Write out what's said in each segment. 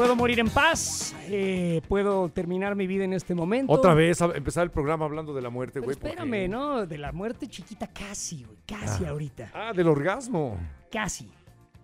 puedo morir en paz, eh, puedo terminar mi vida en este momento. Otra vez, empezar el programa hablando de la muerte, güey. espérame, ¿no? De la muerte chiquita casi, güey, casi ah. ahorita, Ah, del orgasmo. casi.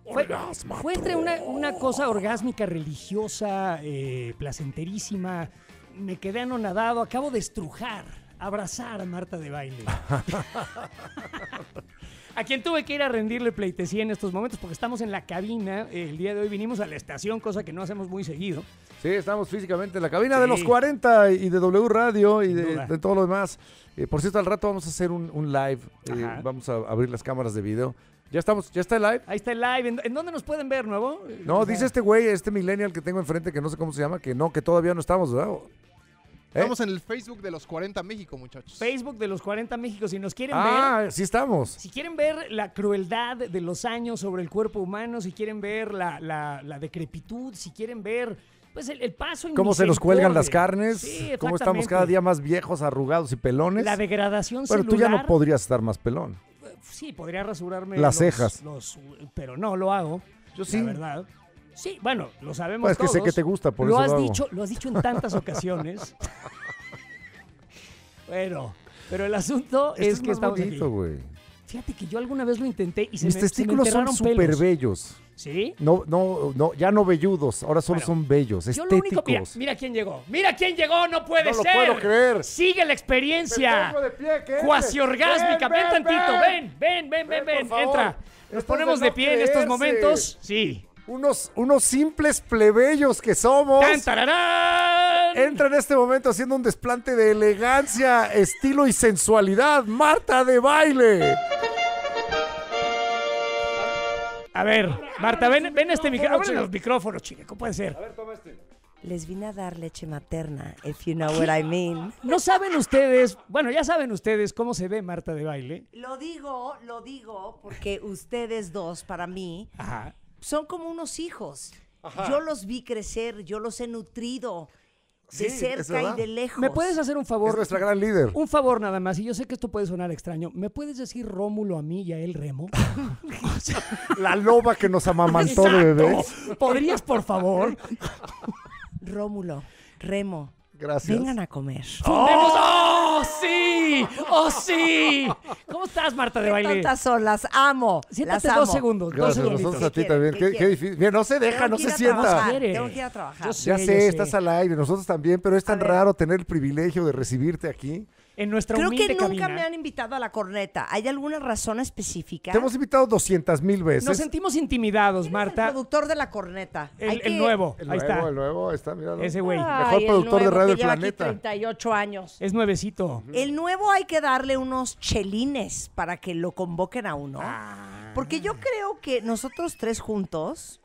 Orgasmo. Fue entre una, cosa orgásmica, religiosa, eh, placenterísima. Me quedé anonadado, acabo de estrujar, abrazar a Marta de baile. a quien tuve que ir a rendirle pleitesía en estos momentos, porque estamos en la cabina. El día de hoy vinimos a la estación, cosa que no hacemos muy seguido. Sí, estamos físicamente en la cabina de los 40 y de W Radio y de, todo lo demás. Eh, por cierto, al rato vamos a hacer un, live. Eh, vamos a abrir las cámaras de video. Ya estamos, ya está el live. Ahí está el live. ¿En, dónde nos pueden ver, nuevo? No, dice este güey, este millennial que tengo enfrente, que no sé cómo se llama, que no, que todavía no estamos, ¿verdad? ¿Eh? Estamos en el Facebook de los 40 México, muchachos. Facebook de los 40 México. Si nos quieren ver... ah, sí estamos. Si quieren ver la crueldad de los años sobre el cuerpo humano, si quieren ver la, decrepitud, si quieren ver pues el, el paso cómo se nos cuelgan las carnes, cómo estamos cada día más viejos, arrugados y pelones. La degradación Pero tú ya no podrías estar más pelón. Sí, podría rasurarme las cejas, pero no lo hago. Yo la sí. verdad. Sí, bueno, lo sabemos todos. Pues, es que sé que te gusta, por lo eso has lo dicho, Lo has dicho en tantas ocasiones. bueno, pero el asunto este es, que está bonito, güey. Fíjate que yo alguna vez lo intenté y se me me, testículos se me son súper bellos. ¿Sí? No, no, no, ya no velludos, ahora solo son bellos, estéticos. Único, mira, mira, quién llegó, mira quién llegó, no puede ser. No puedo creer. Sigue la experiencia. Cuasi orgásmica, ven, ven, ven, tantito, ven, ven, ven, ven, ven, entra. Nos ponemos de, pie en estos momentos. Sí unos, simples plebeyos que somos. Entra en este momento haciendo un desplante de elegancia, estilo y sensualidad. Marta de baile. A ver, Marta, ven, ven este micrófono. los micrófonos, chica, ¿cómo puede ser? A ver, toma este. Les vine a dar leche materna, if you know what I mean. No saben ustedes, bueno, ya saben ustedes cómo se ve Marta de baile. Lo digo, lo digo, porque ustedes dos, para mí, Ajá son como unos hijos. Yo los vi crecer, yo los he nutrido de cerca y de lejos. ¿Me puedes hacer un favor? Es nuestra gran líder. Un favor nada más, y yo sé que esto puede sonar extraño. ¿Me puedes decir Rómulo a mí y a él Remo? la loba que nos amamantó de bebés. ¿Podrías, por favor? Rómulo, Remo, Gracias. Vengan a comer. ¡Oh, sí! ¡Oh, sí! ¿Cómo estás, Marta de Baile? ¿Cuántas son, las amo. Siéntate dos segundos. dos segunditos. a ti también. Qué, difícil. Mira, no se deja, no se sienta. Tengo que ir a trabajar. ya sé, estás al aire, nosotros también, pero es tan raro tener el privilegio de recibirte aquí en nuestra Creo que nunca me han invitado a la corneta. ¿Hay alguna razón específica? Te hemos invitado 200 mil veces. Nos sentimos intimidados, Marta. el productor de la corneta. El, nuevo. ahí está. El nuevo, está, Ese güey. Mejor productor de radio del planeta. 38 años. Es nuevecito. El nuevo hay que darle unos chelines para que lo convoquen a uno. Ah. Porque yo creo que nosotros tres juntos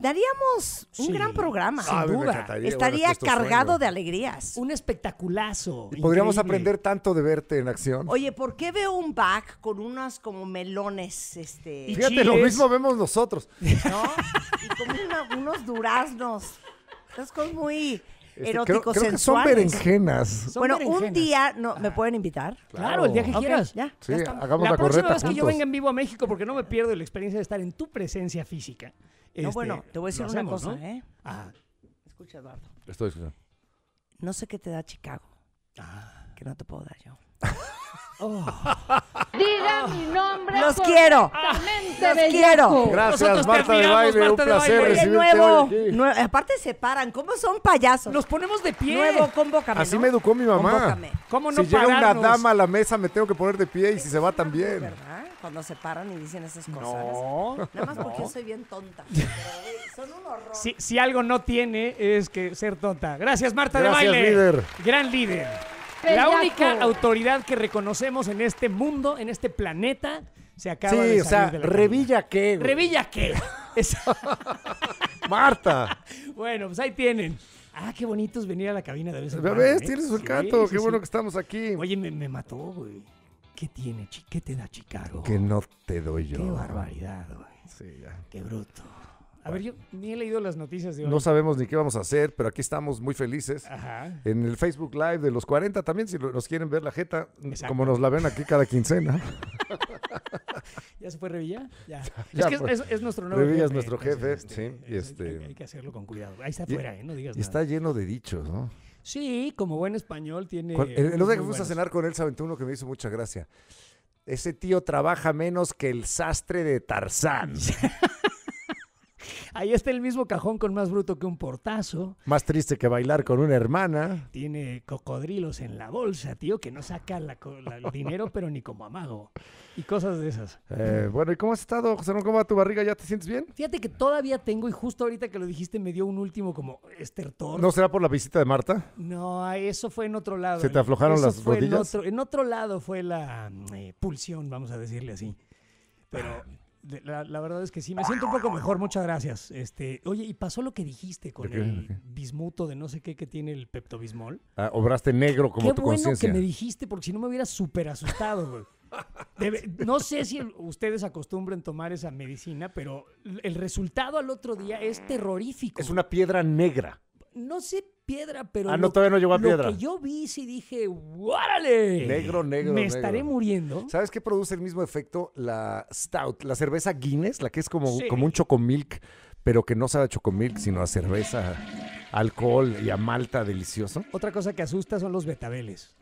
daríamos un gran programa. Sin duda. Estaría cargado de alegrías. Un espectaculazo. Y Podríamos aprender tanto de verte en acción. Oye, ¿por qué veo un back con unas como melones? Este... Fíjate, lo mismo vemos nosotros. ¿No? y como unos duraznos. Es cosas muy este, eróticos, son berenjenas. bueno, un día no, me pueden invitar. Claro, el día que quieras. Ya. Sí, ya la, próxima vez que yo venga en vivo a México, porque no me pierdo la experiencia de estar en tu presencia física. no, este, bueno, te voy a decir una cosa, ¿eh? Ah. Escucha, Eduardo. Estoy escuchando. No sé qué te da Chicago. Ah. Que no te puedo dar yo. Oh. Diga mi nombre. Los quiero. Ah, los quiero. Gracias, Marta de Baile. un placer recibirte nuevo, Aparte se paran. ¿Cómo son payasos? Los ponemos de pie. Nuevo, Así me educó mi mamá. ¿Cómo no si llega una dama a la mesa, me tengo que poner de pie y si se va también. ¿Verdad? Cuando se paran y dicen esas cosas. No. Nada más porque yo soy bien tonta. son un horror. Si, algo no tiene es que ser tonta. Gracias, Marta de Baile. Líder. Gran líder. La única autoridad que reconocemos en este mundo, en este planeta, se acaba sí, de salir o sea, ¿revilla qué? ¿Revilla qué? Marta. bueno, pues ahí tienen. Ah, qué bonito es venir a la cabina de vez en cuando. ¿Ves? ¿eh? Tienes un canto. qué bueno que estamos aquí. Oye, me, me mató, güey. ¿Qué tiene? ¿Qué te da Chicago? Que no te doy yo. Qué barbaridad, güey. Sí, ya. Qué bruto. A ver, yo ni he leído las noticias de hoy. No sabemos ni qué vamos a hacer, pero aquí estamos muy felices. Ajá. En el Facebook Live de los 40 también, si nos quieren ver la jeta, como nos la ven aquí cada quincena. ¿Ya se fue Revilla? Ya. es que es, nuestro nuevo Revilla jefe. es nuestro jefe, este, sí. Este, hay, que hacerlo con cuidado. Ahí está afuera, ¿eh? no digas Está lleno de dichos, ¿no? Sí, como buen español tiene... Eh, el, otro que fuimos a cenar con él, saben que me hizo mucha gracia. Ese tío trabaja menos que el sastre de Tarzán. Ahí está el mismo cajón con más bruto que un portazo. Más triste que bailar con una hermana. Tiene cocodrilos en la bolsa, tío, que no saca el dinero, pero ni como amago. Y cosas de esas. Eh, bueno, ¿y cómo has estado, José? ¿Cómo va tu barriga? ¿Ya te sientes bien? Fíjate que todavía tengo, y justo ahorita que lo dijiste, me dio un último como estertor. ¿No será por la visita de Marta? No, eso fue en otro lado. ¿Se te aflojaron las rodillas? En otro, lado fue la eh, pulsión, vamos a decirle así. Pero ah. La, verdad es que sí, me siento un poco mejor, muchas gracias. Este, oye, y pasó lo que dijiste con el bismuto de no sé qué que tiene el peptobismol. Ah, obraste negro como qué bueno que me dijiste, porque si no me hubiera súper asustado, no sé si ustedes acostumbren tomar esa medicina, pero el resultado al otro día es terrorífico. Es una piedra negra no sé piedra, pero. Ah, no, todavía no piedra. que yo vi y dije, ¡guárale! Eh, negro, negro. Me estaré muriendo. ¿Sabes qué produce el mismo efecto? La Stout, la cerveza Guinness, la que es como, como un chocomilk, pero que no sabe a chocomilk, sino a cerveza, alcohol y a malta delicioso. Otra cosa que asusta son los betabeles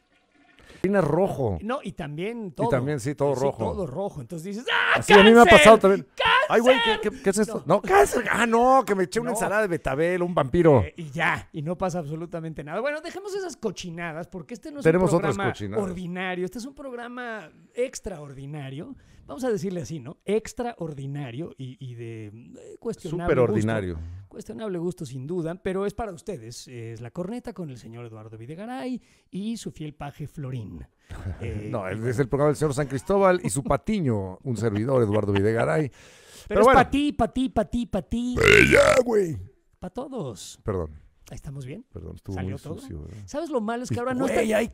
rojo. No, y también todo. Y también, sí, todo rojo. Todo rojo. Entonces dices, ¡ah, a mí me ha pasado también. Ay, güey, ¿qué, qué, es esto? No. cáncer. Ah, no, que me eché una ensalada de betabel, un vampiro. Eh, y ya, y no pasa absolutamente nada. Bueno, dejemos esas cochinadas, porque este no es Tenemos un programa ordinario. Este es un programa extraordinario vamos a decirle así, ¿no? Extraordinario y, de eh, cuestionable cuestionable. Superordinario. cuestionable gusto, sin duda, pero es para ustedes. Es la corneta con el señor Eduardo Videgaray y su fiel paje Florín. Eh, no, es el programa del señor San Cristóbal y su patiño, un servidor, Eduardo Videgaray. Pero, es bueno. para ti, para ti, para ti, para ti. ¡Ella, güey! Para todos. Perdón. Estamos bien. Perdón, estuvo Salió muy sucio. ¿Sabes lo malo? Es que ahora no estás. hay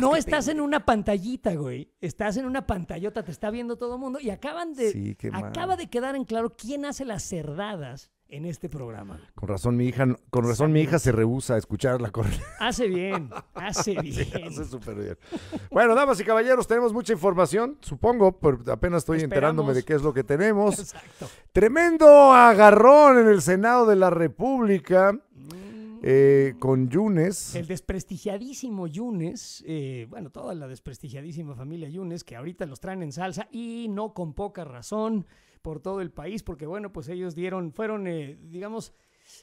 No estás en una pantallita, güey. Estás en una pantallota, te está viendo todo el mundo. Y acaban de. acaba de quedar en claro quién hace las cerdadas en este programa. Con razón mi hija, con razón mi hija se rehúsa a escuchar la Hace bien, hace bien. hace súper bien. Bueno, damas y caballeros, tenemos mucha información, supongo, pero apenas estoy enterándome de qué es lo que tenemos. Tremendo agarrón en el Senado de la República. Eh, con Yunes. El desprestigiadísimo Yunes, eh, bueno, toda la desprestigiadísima familia Yunes, que ahorita los traen en salsa y no con poca razón por todo el país, porque bueno, pues ellos dieron, fueron, eh, digamos,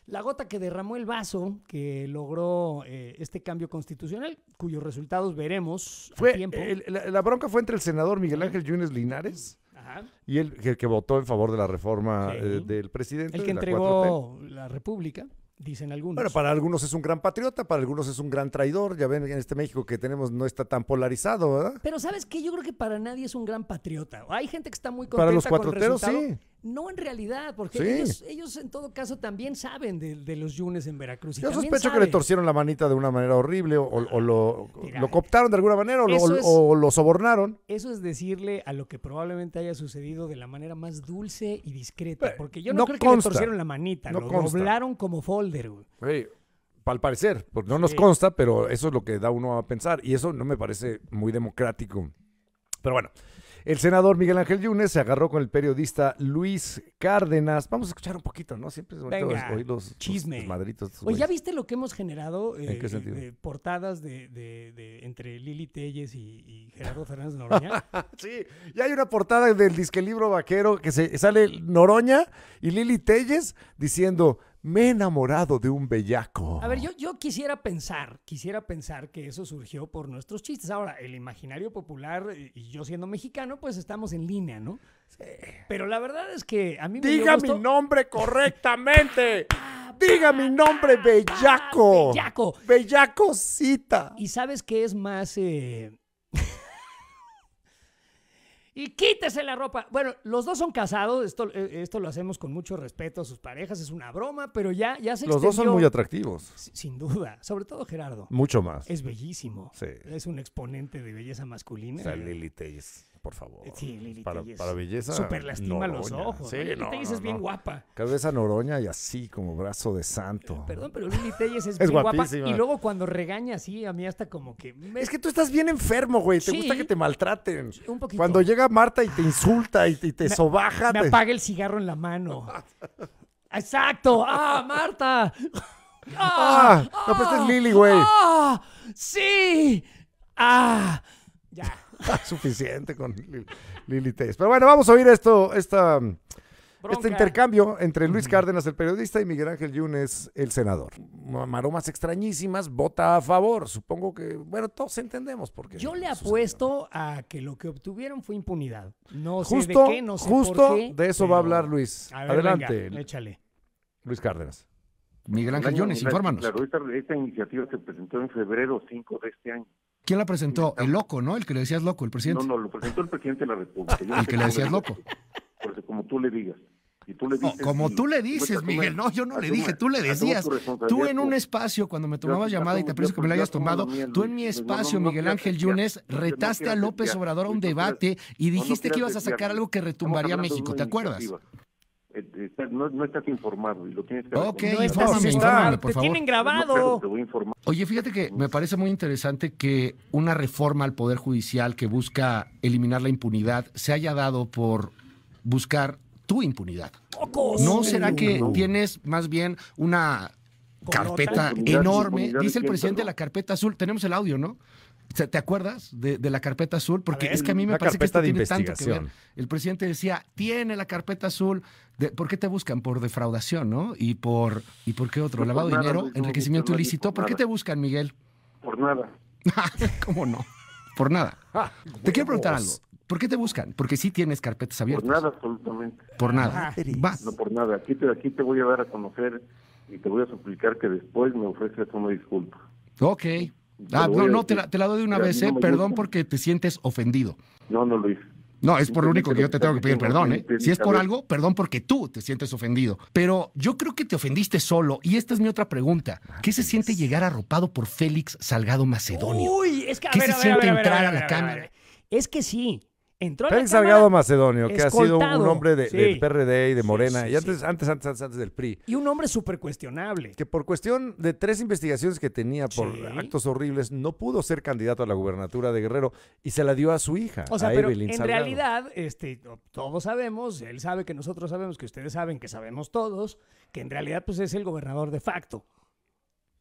la gota que derramó el vaso que logró este cambio constitucional, cuyos resultados veremos fue, la, bronca fue entre el senador Miguel Ángel Yunes Linares y el, que votó en favor de la reforma del presidente. El que entregó la República dicen algunos. Bueno, para algunos es un gran patriota, para algunos es un gran traidor. Ya ven, en este México que tenemos no está tan polarizado, ¿verdad? Pero ¿sabes qué? Yo creo que para nadie es un gran patriota. Hay gente que está muy contenta los con el resultado. Sí. No en realidad, porque ellos, ellos, en todo caso también saben de, los yunes en Veracruz. Yo sospecho que le torcieron la manita de una manera horrible o, lo, cooptaron de alguna manera o lo, sobornaron. Eso es decirle a lo que probablemente haya sucedido de la manera más dulce y discreta, porque yo no, creo que le torcieron la manita, lo doblaron como folder. Para al parecer, pues no nos consta, pero eso es lo que da uno a pensar y eso no me parece muy democrático. Pero bueno, el senador Miguel Ángel Yunes se agarró con el periodista Luis Cárdenas. Vamos a escuchar un poquito, ¿no? Siempre los, chismes madritos. Oye, ¿ya viste lo que hemos generado? Eh, portadas de, entre Lili Telles y, Gerardo Fernández Noroña. sí, ya hay una portada del disque libro vaquero que sale Noroña y Lili Telles diciendo me he enamorado de un bellaco. A ver, yo, yo quisiera pensar, quisiera pensar que eso surgió por nuestros chistes. Ahora, el imaginario popular, y yo siendo mexicano, pues estamos en línea, ¿no? Sí. Pero la verdad es que a mí me Diga mi nombre correctamente. Diga mi nombre, bellaco. Bellaco. Bellacosita. ¿Y sabes qué es más eh, y quítese la ropa. Bueno, los dos son casados, esto, eh, esto lo hacemos con mucho respeto a sus parejas, es una broma, pero ya, ya se Los dos son muy atractivos. sin duda, sobre todo Gerardo. Mucho más. Es bellísimo. Es un exponente de belleza masculina. Es por favor. Eh, sí, Lili para, para belleza. Súper lastima los ojos. Sí, Lili es bien guapa. Cabeza noroña y así, como brazo de santo. Eh, perdón, pero Lili Telles es, bien guapísima. guapa. Y luego cuando regaña así, a mí hasta como que. Es que tú estás bien enfermo, güey. Te gusta que te maltraten. Un poquito. Cuando llega Marta y te insulta y te, me, sobaja. Me apaga el cigarro en la mano. Exacto. ¡Ah, Marta! ¡Ah! ah no, pues es ah, Lili, güey. ¡Ah! ¡Sí! ¡Ah! Ya. Suficiente con Lili Pero bueno, vamos a oír esto, esta, este intercambio entre Luis Cárdenas, el periodista, y Miguel Ángel Yunes, el senador. Maromas extrañísimas, vota a favor. Supongo que, bueno, todos entendemos por qué. Yo le apuesto a que lo que obtuvieron fue impunidad. No sé justo, de qué, no sé Justo de eso va a hablar Luis. Adelante. Luis Cárdenas. Miguel Ángel Yunes, infórmanos. esta, esta iniciativa se presentó en febrero 5 de este año. ¿Quién la presentó? El loco, ¿no? El que le decías loco, el presidente. No, no, lo presentó el presidente de la República. el que le decías loco. Porque como tú le digas. Y tú le dices, no, como tú le dices, Miguel, no, yo no le dije, tú le decías. Tú en un espacio, cuando me tomabas llamada y te aprecio que me la hayas tomado, tú en mi espacio, Miguel Ángel Yunes, retaste a López Obrador a un debate y dijiste que ibas a sacar algo que retumbaría a México, ¿te acuerdas? Eh, no, estás informado y lo tienes que Ok, Te tienen grabado. Oye, fíjate que me parece muy interesante que una reforma al Poder Judicial que busca eliminar la impunidad se haya dado por buscar tu impunidad. ¿No será que tienes más bien una carpeta enorme? Dice el presidente de la carpeta azul. Tenemos el audio, ¿no? ¿Te acuerdas de, la carpeta azul? Porque es que a mí me parece que esto tiene tanto que El presidente decía, tiene la carpeta azul. ¿Por qué te buscan? Por defraudación, ¿no? Y por, ¿y por qué otro? ¿Lavado de dinero? ¿Enriquecimiento ilícito? ¿Por, qué te buscan, Miguel? Por nada. ¿Cómo no? Por nada. Ah, te quiero preguntar algo. ¿Por qué te buscan? Porque sí tienes carpetas abiertas. Por nada, absolutamente. Por nada. no, por nada. Aquí te, aquí te voy a dar a conocer y te voy a suplicar que después me ofrezcas una disculpa. Ok, Ah, no, no, te la, doy de una vez, eh, perdón porque te sientes ofendido. No, no, Luis. No, es por lo único que yo te tengo que pedir perdón, ¿eh? Si es por algo, perdón porque tú te sientes ofendido. Pero yo creo que te ofendiste solo. Y esta es mi otra pregunta. ¿Qué se siente llegar arropado por Félix Salgado Macedonio? Uy, es que a ¿Qué se siente entrar a la cámara? Es que sí, Entró Félix Salgado Macedonio, que ha sido un hombre de, del PRD y de Morena, y antes, antes, antes, antes, del PRI. Y un hombre súper cuestionable. Que por cuestión de tres investigaciones que tenía por actos horribles, no pudo ser candidato a la gubernatura de Guerrero y se la dio a su hija. O sea, en realidad, este, todos sabemos, él sabe que nosotros sabemos, que ustedes saben que sabemos todos, que en realidad pues es el gobernador de facto.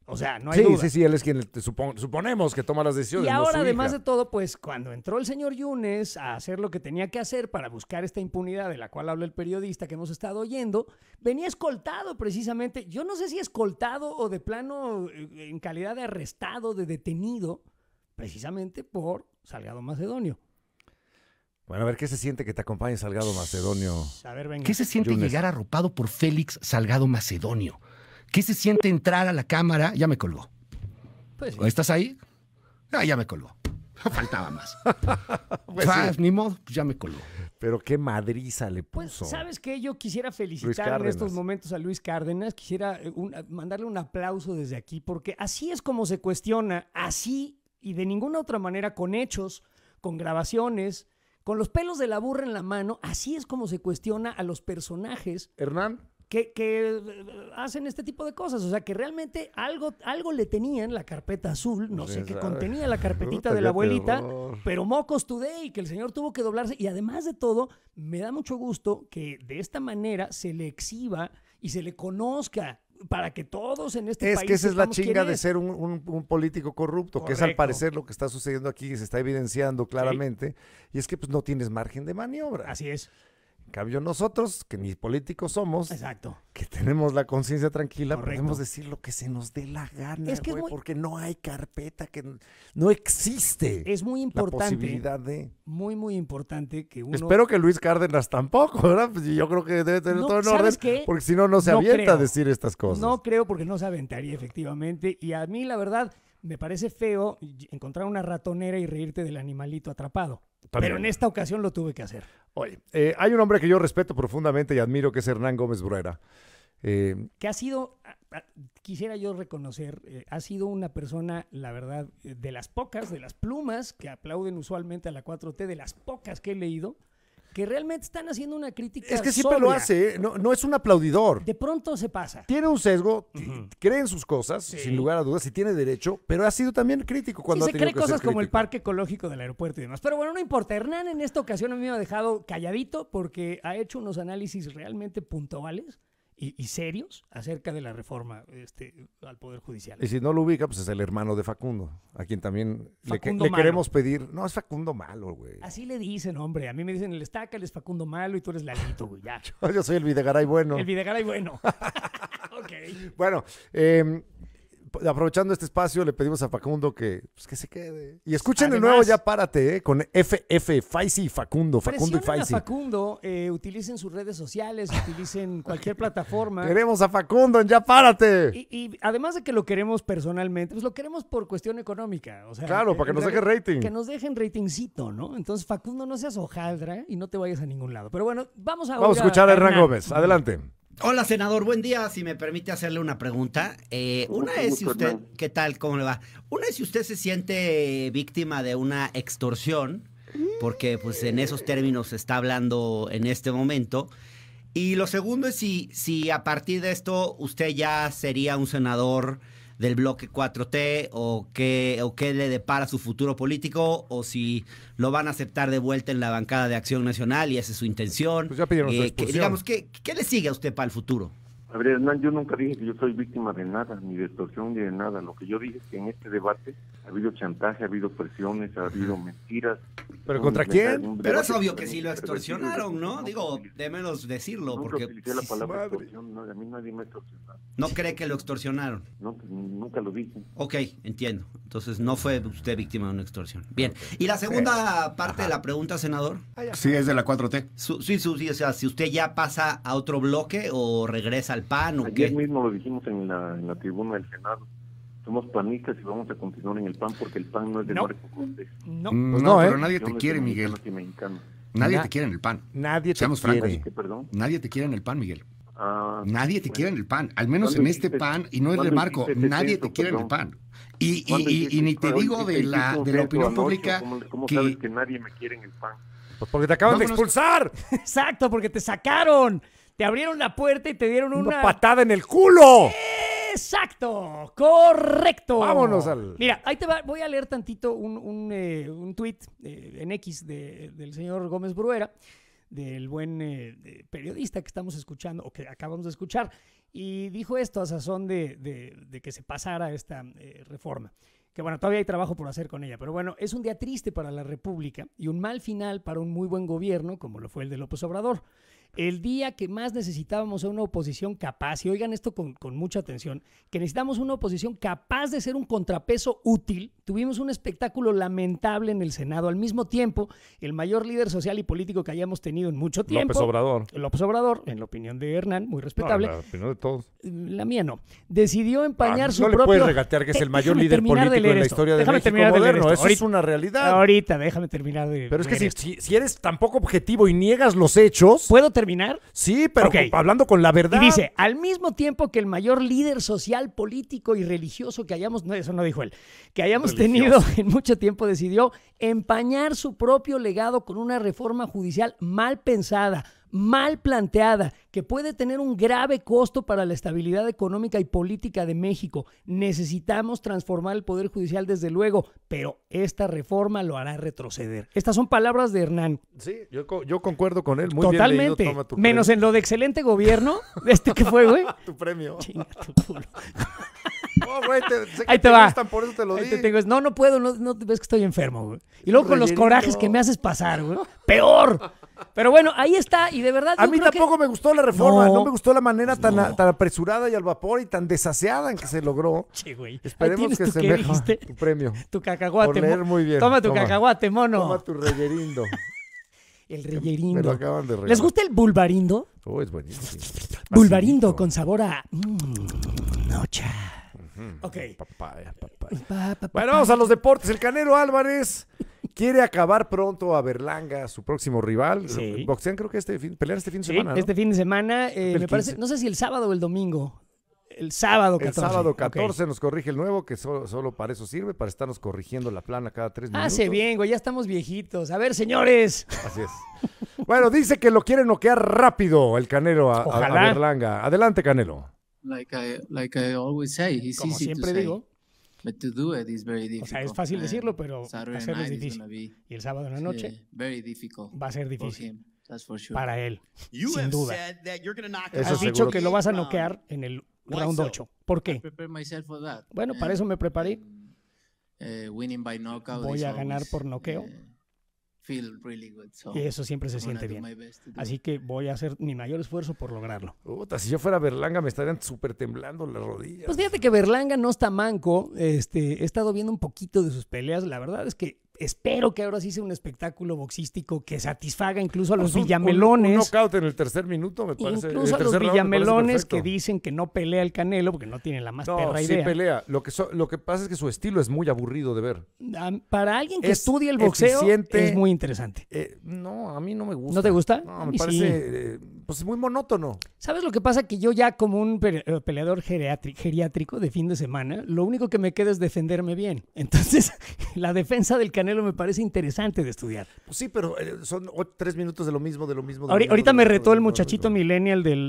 O sea, no hay sí, duda. Sí, sí, él es quien suponemos que toma las decisiones. Y ahora, además de todo, pues cuando entró el señor Yunes a hacer lo que tenía que hacer para buscar esta impunidad de la cual habla el periodista que hemos estado oyendo, venía escoltado precisamente. Yo no sé si escoltado o de plano eh, en calidad de arrestado, de detenido, precisamente por Salgado Macedonio. Bueno, a ver, ¿qué se siente que te acompañe Salgado Macedonio? ¿Qué se siente llegar arropado por Félix Salgado Macedonio? ¿Qué se siente entrar a la cámara? Ya me colgó. Pues ¿Estás ahí? Ah, ya me colgó. Faltaba más. pues ah, Ni modo, pues ya me colgó. Pero qué madriza le pues, puso. Pues, ¿sabes que Yo quisiera felicitar en estos momentos a Luis Cárdenas. Quisiera eh, mandarle un aplauso desde aquí, porque así es como se cuestiona, así y de ninguna otra manera, con hechos, con grabaciones, con los pelos de la burra en la mano, así es como se cuestiona a los personajes. Hernán que, eh, hacen este tipo de cosas. O sea, que realmente algo, algo le tenían la carpeta azul, no sé qué contenía la carpetita de la abuelita, pero mocos today, que el señor tuvo que doblarse. Y además de todo, me da mucho gusto que de esta manera se le exhiba y se le conozca para que todos en este es país. Es que esa es la chinga de ser un, político corrupto, que es al parecer lo que está sucediendo aquí, y se está evidenciando claramente. Y es que pues no tienes margen de maniobra. Así es. Cambio nosotros, que ni políticos somos, Exacto. que tenemos la conciencia tranquila, podemos decir lo que se nos dé la gana, es que porque no hay carpeta, que no existe. Es muy importante. La posibilidad de... Muy, muy importante que uno... Espero que Luis Cárdenas tampoco, ¿verdad? Pues yo creo que debe tener todo en orden, porque si no, no se avienta a decir estas cosas. No creo, porque no se aventaría efectivamente. Y a mí, la verdad, me parece feo encontrar una ratonera y reírte del animalito atrapado. Pero en esta ocasión lo tuve que hacer. Oye, eh, hay un hombre que yo respeto profundamente y admiro que es Hernán Gómez Bruera. Eh, que ha sido, quisiera yo reconocer, eh, ha sido una persona, la verdad, de las pocas, de las plumas que aplauden usualmente a la 4T, de las pocas que he leído, que realmente están haciendo una crítica. Es que siempre lo hace, ¿eh? no, es un aplaudidor. De pronto se pasa. Tiene un sesgo, cree en sus cosas, sin lugar a dudas, y tiene derecho, pero ha sido también crítico cuando sí, se cree cosas como el parque ecológico del aeropuerto y demás. Pero bueno, no importa. Hernán en esta ocasión a mí me ha dejado calladito porque ha hecho unos análisis realmente puntuales y, serios acerca de la reforma este, al Poder Judicial. Y si no lo ubica, pues es el hermano de Facundo, a quien también le, queremos pedir. No, es Facundo Malo, güey. Así le dicen, hombre. A mí me dicen el estaca, él es Facundo Malo y tú eres Lalito, güey. Ya. yo, yo, soy el Videgaray bueno. El Videgaray bueno. ok. Bueno, eh, aprovechando este espacio, le pedimos a Facundo que, pues, se quede. Y escuchen de nuevo, ya párate, eh, con FF, Faisy y Facundo. Facundo y Facundo, eh, utilicen sus redes sociales, utilicen cualquier plataforma. Queremos a Facundo en Ya Párate. Y, además de que lo queremos personalmente, pues lo queremos por cuestión económica. O claro, para que nos dejen rating. Que nos dejen ratingcito, ¿no? Entonces, Facundo, no seas hojaldra y no te vayas a ningún lado. Pero bueno, vamos a. Vamos a escuchar a Hernán Gómez. Adelante. Hola, senador, buen día. Si me permite hacerle una pregunta. Eh, una es si usted, ¿qué tal? ¿Cómo le va? Una es si usted se siente víctima de una extorsión, porque pues en esos términos se está hablando en este momento. Y lo segundo es si, si a partir de esto usted ya sería un senador del bloque 4T o qué, o qué le depara su futuro político o si lo van a aceptar de vuelta en la bancada de Acción Nacional y esa es su intención. Pues eh, que, ¿qué le sigue a usted para el futuro? A ver, Hernán, yo nunca dije que yo soy víctima de nada, ni de extorsión, ni de nada. Lo que yo dije es que en este debate ha habido chantaje, ha habido presiones, ha habido mentiras. ¿Pero contra quién? Pero es obvio que sí lo extorsionaron, ¿no? Digo, de menos decirlo, porque... La palabra extorsión, no, a mí nadie me extorsionó. ¿No cree que lo extorsionaron? No, pues, nunca lo dije. Ok, entiendo. Entonces no fue usted víctima de una extorsión. Bien. ¿Y la segunda parte de la pregunta, senador? Ah, sí, es de la 4T. Su, sí, sí, o sea, si usted ya pasa a otro bloque o regresa al PAN o Ayer qué? mismo lo dijimos en la tribuna del Senado somos panistas y vamos a continuar en el PAN porque el PAN no es de Marco Conde No, mm, pues eh. pero nadie te quiere, Miguel. Nadie te quiere en el PAN. Nadie te Quiere. Nadie te quiere en el PAN, Miguel. Ah, nadie te quiere en el PAN, al menos en este PAN, y no es de Marco, nadie te quiere en el PAN. Y, y, ni te digo de la, de la opinión pública. que... sabes que nadie me quiere en el PAN? Pues porque te acaban de expulsar. Exacto, porque te sacaron. Te abrieron la puerta y te dieron una, patada en el culo. Exacto, correcto. Vámonos al. Mira, ahí te va, voy a leer tantito un, un, eh, un tweet eh, en X del señor Gómez Bruera, del buen eh, periodista que estamos escuchando o que acabamos de escuchar, y dijo esto a sazón de, de que se pasara esta reforma. Que bueno, todavía hay trabajo por hacer con ella, pero bueno, es un día triste para la República y un mal final para un muy buen gobierno como lo fue el de López Obrador el día que más necesitábamos a una oposición capaz, y oigan esto con, mucha atención, que necesitamos una oposición capaz de ser un contrapeso útil, tuvimos un espectáculo lamentable en el Senado. Al mismo tiempo, el mayor líder social y político que hayamos tenido en mucho tiempo. López Obrador. López Obrador, en la opinión de Hernán, muy respetable. la opinión de todos. La mía no. Decidió empañar ah, su propio... No le puedes regatear que es el eh, mayor líder político en la historia de México moderno. Eso es una realidad. Ahorita, déjame terminar de Pero es que si, si, eres tampoco objetivo y niegas los hechos... Puedo Sí, pero hablando con la verdad. dice, al mismo tiempo que el mayor líder social, político y religioso que hayamos, no, eso no dijo él, que hayamos tenido en mucho tiempo decidió empañar su propio legado con una reforma judicial mal pensada, mal planteada que puede tener un grave costo para la estabilidad económica y política de México. Necesitamos transformar el Poder Judicial desde luego, pero esta reforma lo hará retroceder. Estas son palabras de Hernán. Sí, yo, concuerdo con él. Muy Totalmente. Bien menos en lo de excelente gobierno, este que fue, güey. tu premio. güey, Ahí te, va. no, no puedo, no, ves que estoy enfermo, güey. Y luego con los corajes que me haces pasar, güey. Peor. Pero bueno, ahí está, y de verdad. A mí tampoco me gustó la reforma, no, me gustó la manera tan, tan, apresurada y al vapor y tan desaseada en que se logró. Che, güey. Esperemos que se vea tu premio. Tu cacahuate. mono Toma tu cacahuate, mono. Toma tu reyerindo. el reyerindo. de ¿Les gusta el bulbarindo? Oh, es buenísimo. bulbarindo con sabor a. Mm, nocha. Ok. bueno, vamos a los deportes. El canero Álvarez. Quiere acabar pronto a Berlanga, su próximo rival. Sí. Boxean creo que este fin, pelear este fin de semana. Este fin de semana, eh, me parece, no sé si el sábado o el domingo. El sábado 14. El sábado 14 nos corrige el nuevo, que solo, para eso sirve, para estarnos corrigiendo la plana cada tres ah, minutos. Hace bien, güey, ya estamos viejitos. A ver, señores. Así es. bueno, dice que lo quiere noquear rápido el Canelo a, Berlanga. Adelante, Canelo. Como siempre digo. O sea, es fácil decirlo, pero hacerlo es difícil. Y el sábado en la noche va a ser difícil. Para él, sin duda. Has dicho que lo vas a noquear en el round 8. ¿Por qué? Bueno, para eso me preparé. Eh, Voy a ganar por noqueo. Eh, y eso siempre se siente bien. Así que voy a hacer mi mayor esfuerzo por lograrlo. si yo fuera Berlanga me estarían súper temblando las rodillas. Pues fíjate que Berlanga no está manco. Este, he estado viendo un poquito de sus peleas. La verdad es que espero que ahora sí sea un espectáculo boxístico que satisfaga incluso a pues los villamelones. Un, un, en el tercer minuto, me parece. Incluso a los villamelones que dicen que no pelea el Canelo porque no tiene la más perra idea. pelea. Lo que, lo que pasa es que su estilo es muy aburrido de ver. Para alguien que estudia el boxeo, es muy interesante. Eh, no, a mí no me gusta. ¿No te gusta? No, me parece... Eh, pues es muy monótono. ¿Sabes lo que pasa? Que yo ya como un eh, peleador geriátrico de fin de semana, lo único que me queda es defenderme bien. Entonces, la defensa del Canelo me parece interesante de estudiar. Pues sí, pero eh, son tres minutos de lo mismo, de lo mismo. ahorita, me retó el muchachito millennial del...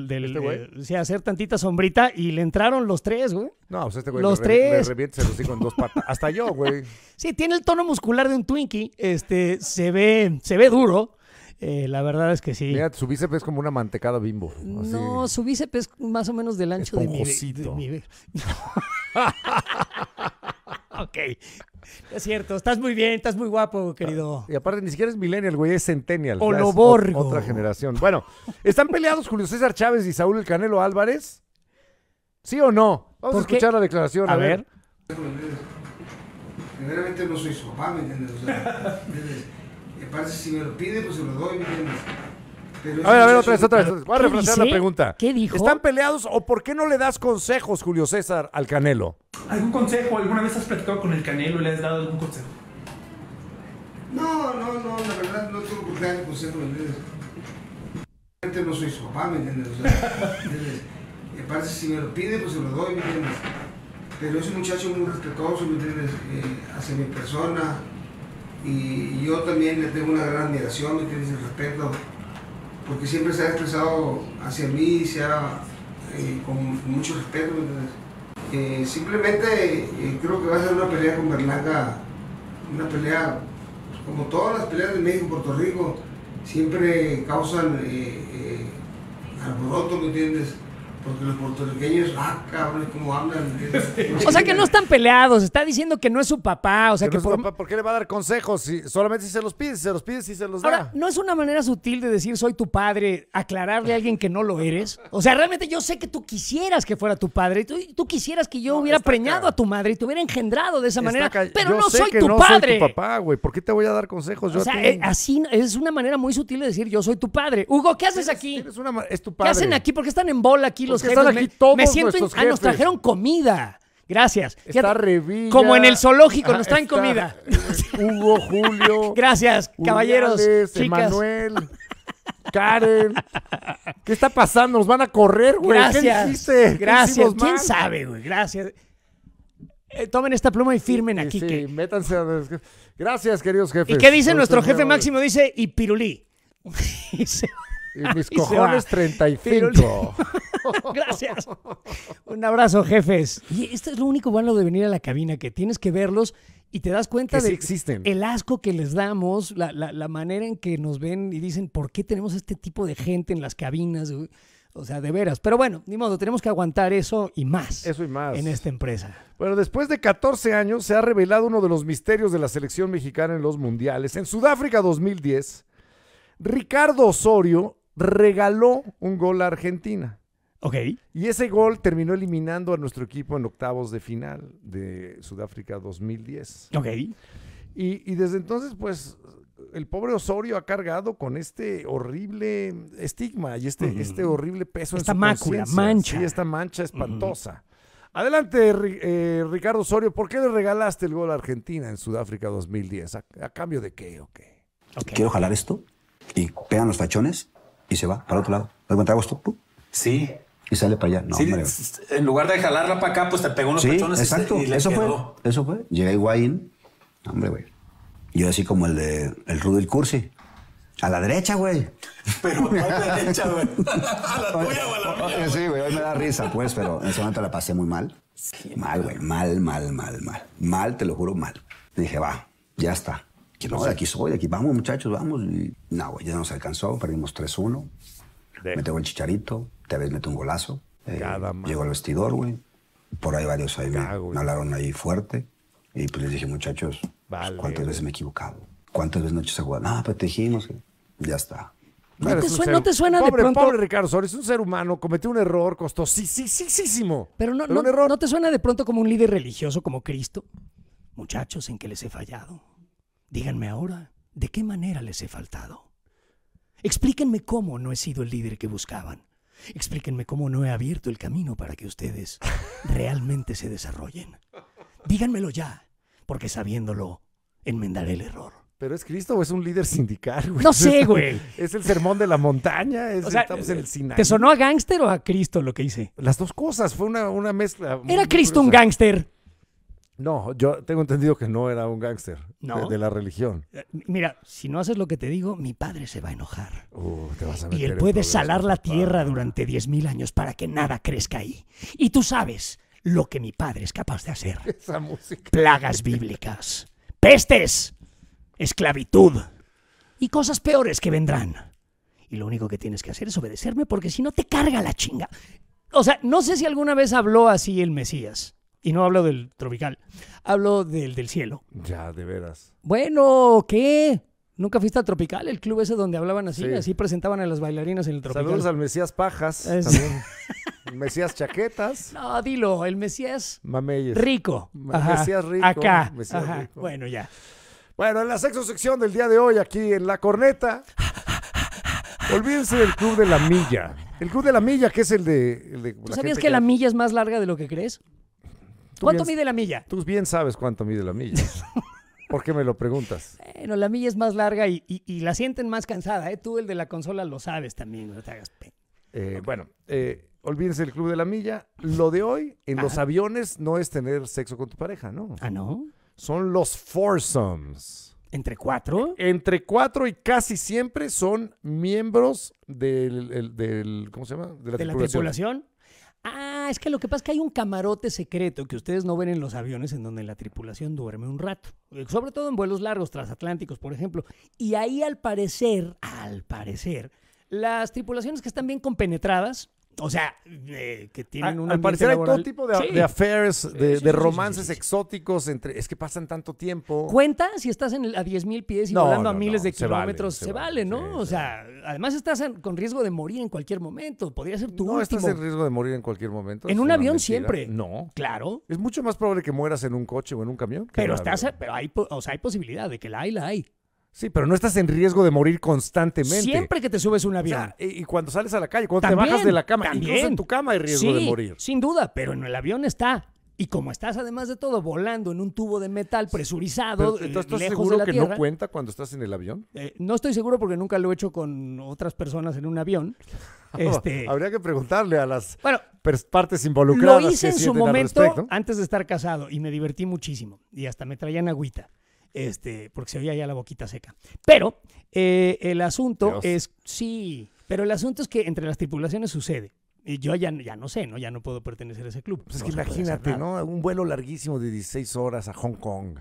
¿Este eh, hacer tantita sombrita y le entraron los tres, güey. No, pues este güey los me tres. se los digo en dos patas. Hasta yo, güey. Sí, tiene el tono muscular de un Twinkie. Este, se ve, se ve duro. Eh, la verdad es que sí. Mira, su bíceps es como una mantecada bimbo. No, su bíceps es más o menos del ancho de mi... De mi... ok. Es cierto, estás muy bien, estás muy guapo, querido. Y aparte, ni siquiera es millennial, güey, es centennial. O lo Otra generación. Bueno, ¿están peleados Julio César Chávez y Saúl El Canelo Álvarez? ¿Sí o no? Vamos a escuchar la declaración. A, ver. Generalmente no soy su papá, ¿me entiendes? parece si me lo pide, pues se lo doy, entiendes? a ver, a ver, otra vez, otra vez. Voy a replantear la pregunta. ¿Qué dijo? ¿Están peleados o por qué no le das consejos, Julio César, al Canelo? ¿Algún consejo? ¿Alguna vez has platicado con el Canelo y le has dado algún consejo? No, no, no, la verdad no tengo por qué dar consejos. No soy su papá, ¿me entiendes? me parece si me lo pide, pues se lo doy, ¿me entiendes? Pero es un muchacho muy respetuoso, ¿me entiendes? Eh, hacia mi persona, y yo también le tengo una gran admiración, me tienes el respeto, porque siempre se ha expresado hacia mí, se ha, eh, con mucho respeto, eh, simplemente eh, creo que va a ser una pelea con Berlanga, una pelea pues, como todas las peleas de México Puerto Rico, siempre causan alboroto, ¿me entiendes? Porque los puertorriqueños, ah, cabrón, cómo hablan. o sea que no están peleados, está diciendo que no es su papá. O sea que, por... qué le va a dar consejos? Si, solamente si se los pide, si se los pide, si se los da. Ahora, ¿no es una manera sutil de decir soy tu padre, aclararle a alguien que no lo eres? O sea, realmente yo sé que tú quisieras que fuera tu padre, tú, tú quisieras que yo hubiera preñado a tu madre y te hubiera engendrado de esa manera, pero no soy tu no padre. Soy tu papá, güey, ¿por qué te voy a dar consejos? o sea, eh, así es una manera muy sutil de decir yo soy tu padre. Hugo, ¿qué haces aquí? es tu padre. ¿Qué hacen aquí? ¿Por qué están en bola aquí los que Están aquí me, todos me siento nuestros ah, nos trajeron comida. Gracias. Está Como en el zoológico, nos traen comida. Hugo, Julio. Gracias, caballeros. Emanuel. Karen, ¿qué está pasando? Nos van a correr, güey. Gracias. Gracias. ¿Quién sabe, güey? Gracias. Eh, tomen esta pluma y firmen aquí. Sí, métanse Gracias, queridos jefes. ¿Y qué dice nuestro jefe máximo? Dice, y pirulí. y, mis cojones 35. Gracias. Un abrazo, jefes. Y esto es lo único bueno de venir a la cabina, que tienes que verlos y te das cuenta de existen. el asco que les damos, la, manera en que nos ven y dicen, ¿por qué tenemos este tipo de gente en las cabinas? O sea, de veras. Pero bueno, ni modo, tenemos que aguantar eso y más. Eso y más. En esta empresa. Bueno, después de 14 años se ha revelado uno de los misterios de la selección mexicana en los mundiales. En Sudáfrica 2010, Ricardo Osorio regaló un gol a Argentina. Y ese gol terminó eliminando a nuestro equipo en octavos de final de Sudáfrica 2010. Ok. Y, y desde entonces, pues, el pobre Osorio ha cargado con este horrible estigma y este, este horrible peso esta en su mácula, mancha. y esta mancha espantosa. Adelante, eh, Ricardo Osorio, ¿por qué le regalaste el gol a Argentina en Sudáfrica 2010? ¿A, cambio de qué o qué? Quiero jalar esto y pegan los tachones y se va para otro lado. ¿Lo algo tú? Sí, y sale para allá. No, en lugar de jalarla para acá, pues te pegó unos pechones Y, le eso quedó. fue. Eso fue. Llega Higuaín. Hombre, güey. Yo así como el de el Rudy el Cursi. A la derecha, güey. Pero a la derecha, güey. A la tuya güey. Sí, güey, hoy me da risa, pues, pero en ese momento la pasé muy mal. mal, güey, mal, mal, mal, mal. Mal, te lo juro, mal. dije, va, ya está. Que no, de aquí soy, aquí vamos, muchachos, vamos. Y, no, güey, ya no nos alcanzó, perdimos 3-1. Me tengo el chicharito. Tevez meto un golazo. Eh, llegó al vestidor, güey. Por ahí varios ahí me, hablaron ahí fuerte. Y pues les dije, muchachos, pues, ¿cuántas veces me he equivocado? ¿Cuántas veces noches he jugado? No, pues te dijimos. Ya está. No, te suena, de pronto? Pobre Ricardo Soria, es un ser humano, cometió un error costosísimo. Pero, no, Pero error. no te suena de pronto como un líder religioso como Cristo. Muchachos, ¿en qué les he fallado? Díganme ahora, ¿de qué manera les he faltado? Explíquenme cómo no he sido el líder que buscaban. Explíquenme cómo no he abierto el camino para que ustedes realmente se desarrollen. Díganmelo ya, porque sabiéndolo, enmendaré el error. Pero es Cristo o es un líder sindical, güey. No sé, güey. Es el sermón de la montaña, estamos en el ¿Te sonó a gángster o a Cristo lo que hice? Las dos cosas, fue una, mezcla. ¿Era Cristo un gángster? No, yo tengo entendido que no era un gángster de, la religión. Eh, mira, si no haces lo que te digo, mi padre se va a enojar. Uh, y él puede salar la tierra durante 10.000 años para que nada crezca ahí. Y tú sabes lo que mi padre es capaz de hacer. Plagas bíblicas, pestes, esclavitud y cosas peores que vendrán. Y lo único que tienes que hacer es obedecerme porque si no te carga la chinga. O sea, no sé si alguna vez habló así el Mesías y no hablo del tropical, hablo del del cielo. Ya, de veras. Bueno, ¿qué? ¿Nunca fuiste al Tropical? El club ese donde hablaban así, así presentaban a las bailarinas en el Tropical. Saludos al Mesías Pajas. Mesías Chaquetas. No, dilo, el Mesías Mameyes. rico. Mesías rico, Acá. Bueno, ya. Bueno, en la sexo sección del día de hoy, aquí en La Corneta, olvídense del Club de la Milla. El Club de la Milla, que es el de... sabías que la milla es más larga de lo que crees? ¿Cuánto mide la milla? Tú bien sabes cuánto mide la milla. ¿Por qué me lo preguntas? Bueno, la milla es más larga y, la sienten más cansada. ¿eh? Tú, el de la consola, lo sabes también. Eh, bueno, eh, olvídense del club de la milla. Lo de hoy en los aviones no es tener sexo con tu pareja, ¿no? Ah, no. Son los foursomes. ¿Entre cuatro? E-, entre cuatro y casi siempre son miembros del, ¿cómo se llama? De la, ¿De La tripulación? Ah, es que lo que pasa es que hay un camarote secreto que ustedes no ven en los aviones en donde la tripulación duerme un rato. Eh, sobre todo en vuelos largos, transatlánticos, por ejemplo. Y ahí al parecer, al parecer, las tripulaciones que están bien compenetradas o sea, eh, que tienen un Al parecer hay todo tipo de, de affairs, de, romances exóticos. entre Es que pasan tanto tiempo. Cuenta si estás en a 10.000 mil pies y volando a miles de kilómetros. se, vale, ¿no? o sea, además estás con riesgo de morir en cualquier momento. Podría ser tu no, estás en riesgo de morir en cualquier momento. En un avión siempre. No. Claro. Es mucho más probable que mueras en un coche o en un camión. pero, estás, pero hay, o sea, hay posibilidad de que la hay, la hay. Sí, pero no estás en riesgo de morir constantemente. Siempre que te subes a un avión. y, cuando sales a la calle, cuando te bajas de la cama, incluso en tu cama hay riesgo de morir. Sin duda, pero en el avión está. Y como estás, además de todo, volando en un tubo de metal presurizado. ¿Entonces eh, estás seguro que no cuenta cuando estás en el avión? Eh, no estoy seguro porque nunca lo he hecho con otras personas en un avión. Oh, este, habría que preguntarle a las partes involucradas. Lo hice en su momento antes de estar casado y me divertí muchísimo. Y hasta me traían agüita este, porque se oía ya la boquita seca. Pero eh, el asunto es, sí, pero el asunto es que entre las tripulaciones sucede. Y yo ya, ya no sé, ¿no? Ya no puedo pertenecer a ese club. Pues es que imagínate, ¿no? Un vuelo larguísimo de 16 horas a Hong Kong.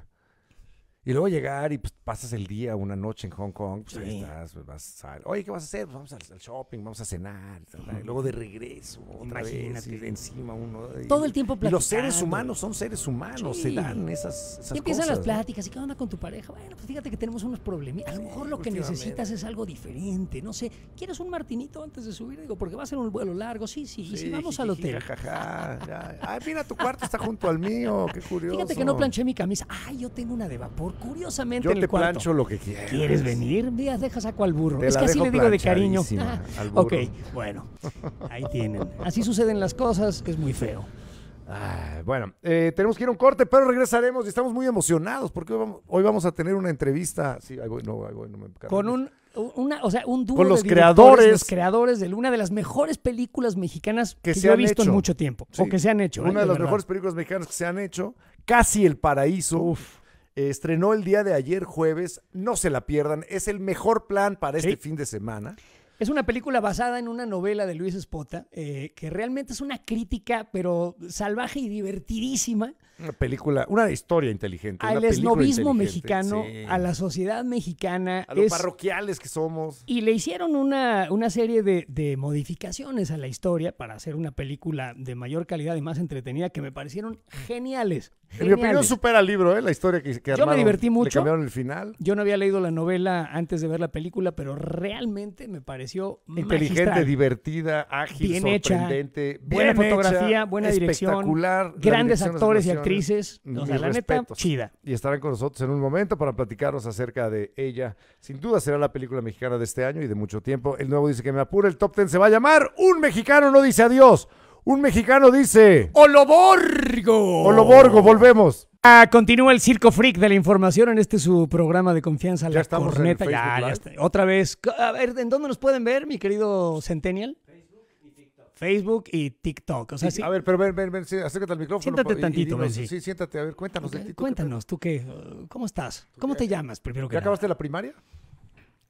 Y luego llegar y pues, pasas el día, una noche en Hong Kong, pues ahí estás, pues, vas a, oye, ¿qué vas a hacer? vamos al, shopping, vamos a cenar, luego de regreso, otra vez, y encima uno. Todo el tiempo platicando. Y los seres humanos son seres humanos, se dan esas, esas y empiezan las pláticas, ¿y qué onda con tu pareja? Bueno, pues fíjate que tenemos unos problemas. A lo mejor lo que necesitas es algo diferente, no sé. ¿Quieres un martinito antes de subir? Digo, porque va a ser un vuelo largo, sí, sí, y si vamos al hotel. Jajaja, Ay, mira, tu cuarto está junto al mío, qué curioso. Fíjate que no planché mi camisa. Ay, yo tengo una de vapor curiosamente. el plancho lo que ¿Quieres venir? Vías deja, saco cual burro. es que así le digo de cariño. Ok, bueno. Ahí tienen. Así suceden las cosas, que es muy feo. Ah, bueno, eh, tenemos que ir a un corte, pero regresaremos y estamos muy emocionados porque hoy vamos, a tener una entrevista. Sí, no, no me Con un, una, o sea, un dúo con los de creadores, los creadores de una de las mejores películas mexicanas que, se he visto en mucho tiempo o que se han hecho. Una ¿eh? de, las mejores películas mexicanas que se han hecho, Casi el Paraíso. Uf estrenó el día de ayer jueves. No se la pierdan. Es el mejor plan para este fin de semana. Es una película basada en una novela de Luis Espota, eh, que realmente es una crítica, pero salvaje y divertidísima, una película, una historia inteligente. Al esnovismo mexicano, a la sociedad mexicana. A los parroquiales que somos. Y le hicieron una, serie de, modificaciones a la historia para hacer una película de mayor calidad y más entretenida que me parecieron geniales. En mi opinión supera el libro, ¿eh? la historia que, que armaron. Yo me divertí mucho. cambiaron el final. Yo no había leído la novela antes de ver la película, pero realmente me pareció Inteligente, divertida, ágil, bien sorprendente. Hecha, buena fotografía, buena dirección. Espectacular. Grandes actores y actores actrices. O sea, la neta, chida. Y estarán con nosotros en un momento para platicarnos acerca de ella. Sin duda será la película mexicana de este año y de mucho tiempo. El nuevo dice que me apura, el top ten se va a llamar Un mexicano no dice adiós. Un mexicano dice... ¡Oloborgo! ¡Oloborgo, volvemos! Ah, continúa el circo freak de la información en este su programa de confianza. Ya estamos corneta. ya, ya Otra vez. A ver, ¿en dónde nos pueden ver, mi querido Centennial? Facebook y TikTok. O sea, sí, A ver, pero ven, ven, ven, acércate al micrófono. Siéntate tantito, ven, sí. siéntate, a ver, cuéntanos. de cuéntanos, tú qué, uh, ¿cómo estás? ¿Cómo te llamas, primero que ¿Ya acabaste la primaria?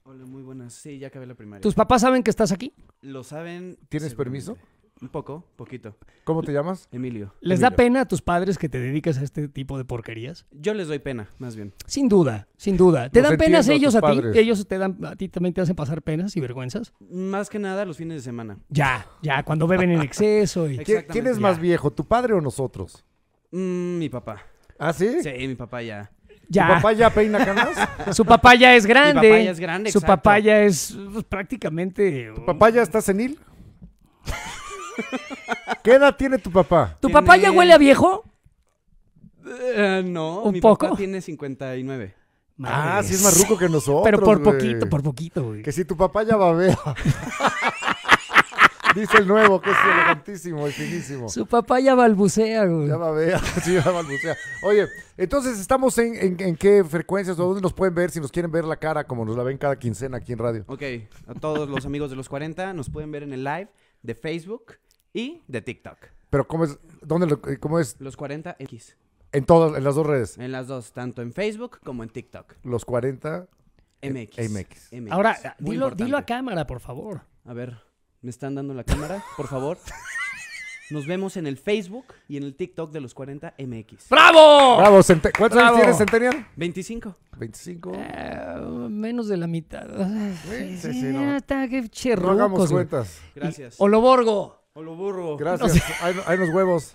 Hola, muy buenas. Sí, ya acabé la primaria. ¿Tus papás saben que estás aquí? Lo saben. ¿Tienes permiso? Un poco, poquito. ¿Cómo te llamas? Emilio. ¿Les da pena a tus padres que te dedicas a este tipo de porquerías? Yo les doy pena, más bien. Sin duda, sin duda. ¿Te dan penas ellos a, ti? ¿Ellos te dan, a ti también te hacen pasar penas y vergüenzas? Más que nada los fines de semana. Ya, ya, cuando beben en exceso. Y... ¿Quién es más viejo, tu padre o nosotros? Mm, mi papá. ¿Ah, sí? Sí, mi papá ya. Ya. papá ya peina canas? Su papá ya es grande. es grande, Su papá ya es pues, prácticamente... ¿Tu papá ya está senil? ¿Qué edad tiene tu papá? ¿Tu papá ya huele a viejo? Eh, no, ¿Un mi poco? tiene 59. Ah, sí es más ruco que nosotros. Pero por poquito, por poquito, güey. Que si tu papá ya babea. Dice el nuevo, que es elegantísimo es finísimo. Su papá ya balbucea, güey. Ya babea, sí, ya balbucea. Oye, entonces, ¿estamos en, en qué frecuencias o dónde nos pueden ver? Si nos quieren ver la cara, como nos la ven cada quincena aquí en radio. Ok, a todos los amigos de los 40 nos pueden ver en el live de Facebook y de TikTok. Pero ¿cómo es? ¿Dónde eh, ¿Cómo es? Los 40X. En todas, en las dos redes. En las dos, tanto en Facebook como en TikTok. Los 40. MX. MX. Ahora, dilo, a cámara, por favor. A ver, me están dando la cámara, por favor. Nos vemos en el Facebook y en el TikTok de los 40 MX. ¡Bravo! Bravo, ¿cuántos años tienes, Centenial? 25. 25. menos de la mitad. Sí, sí, no. está, hagamos cuentas. Gracias. Oloborgo, o lo burro. Gracias. hay, unos huevos.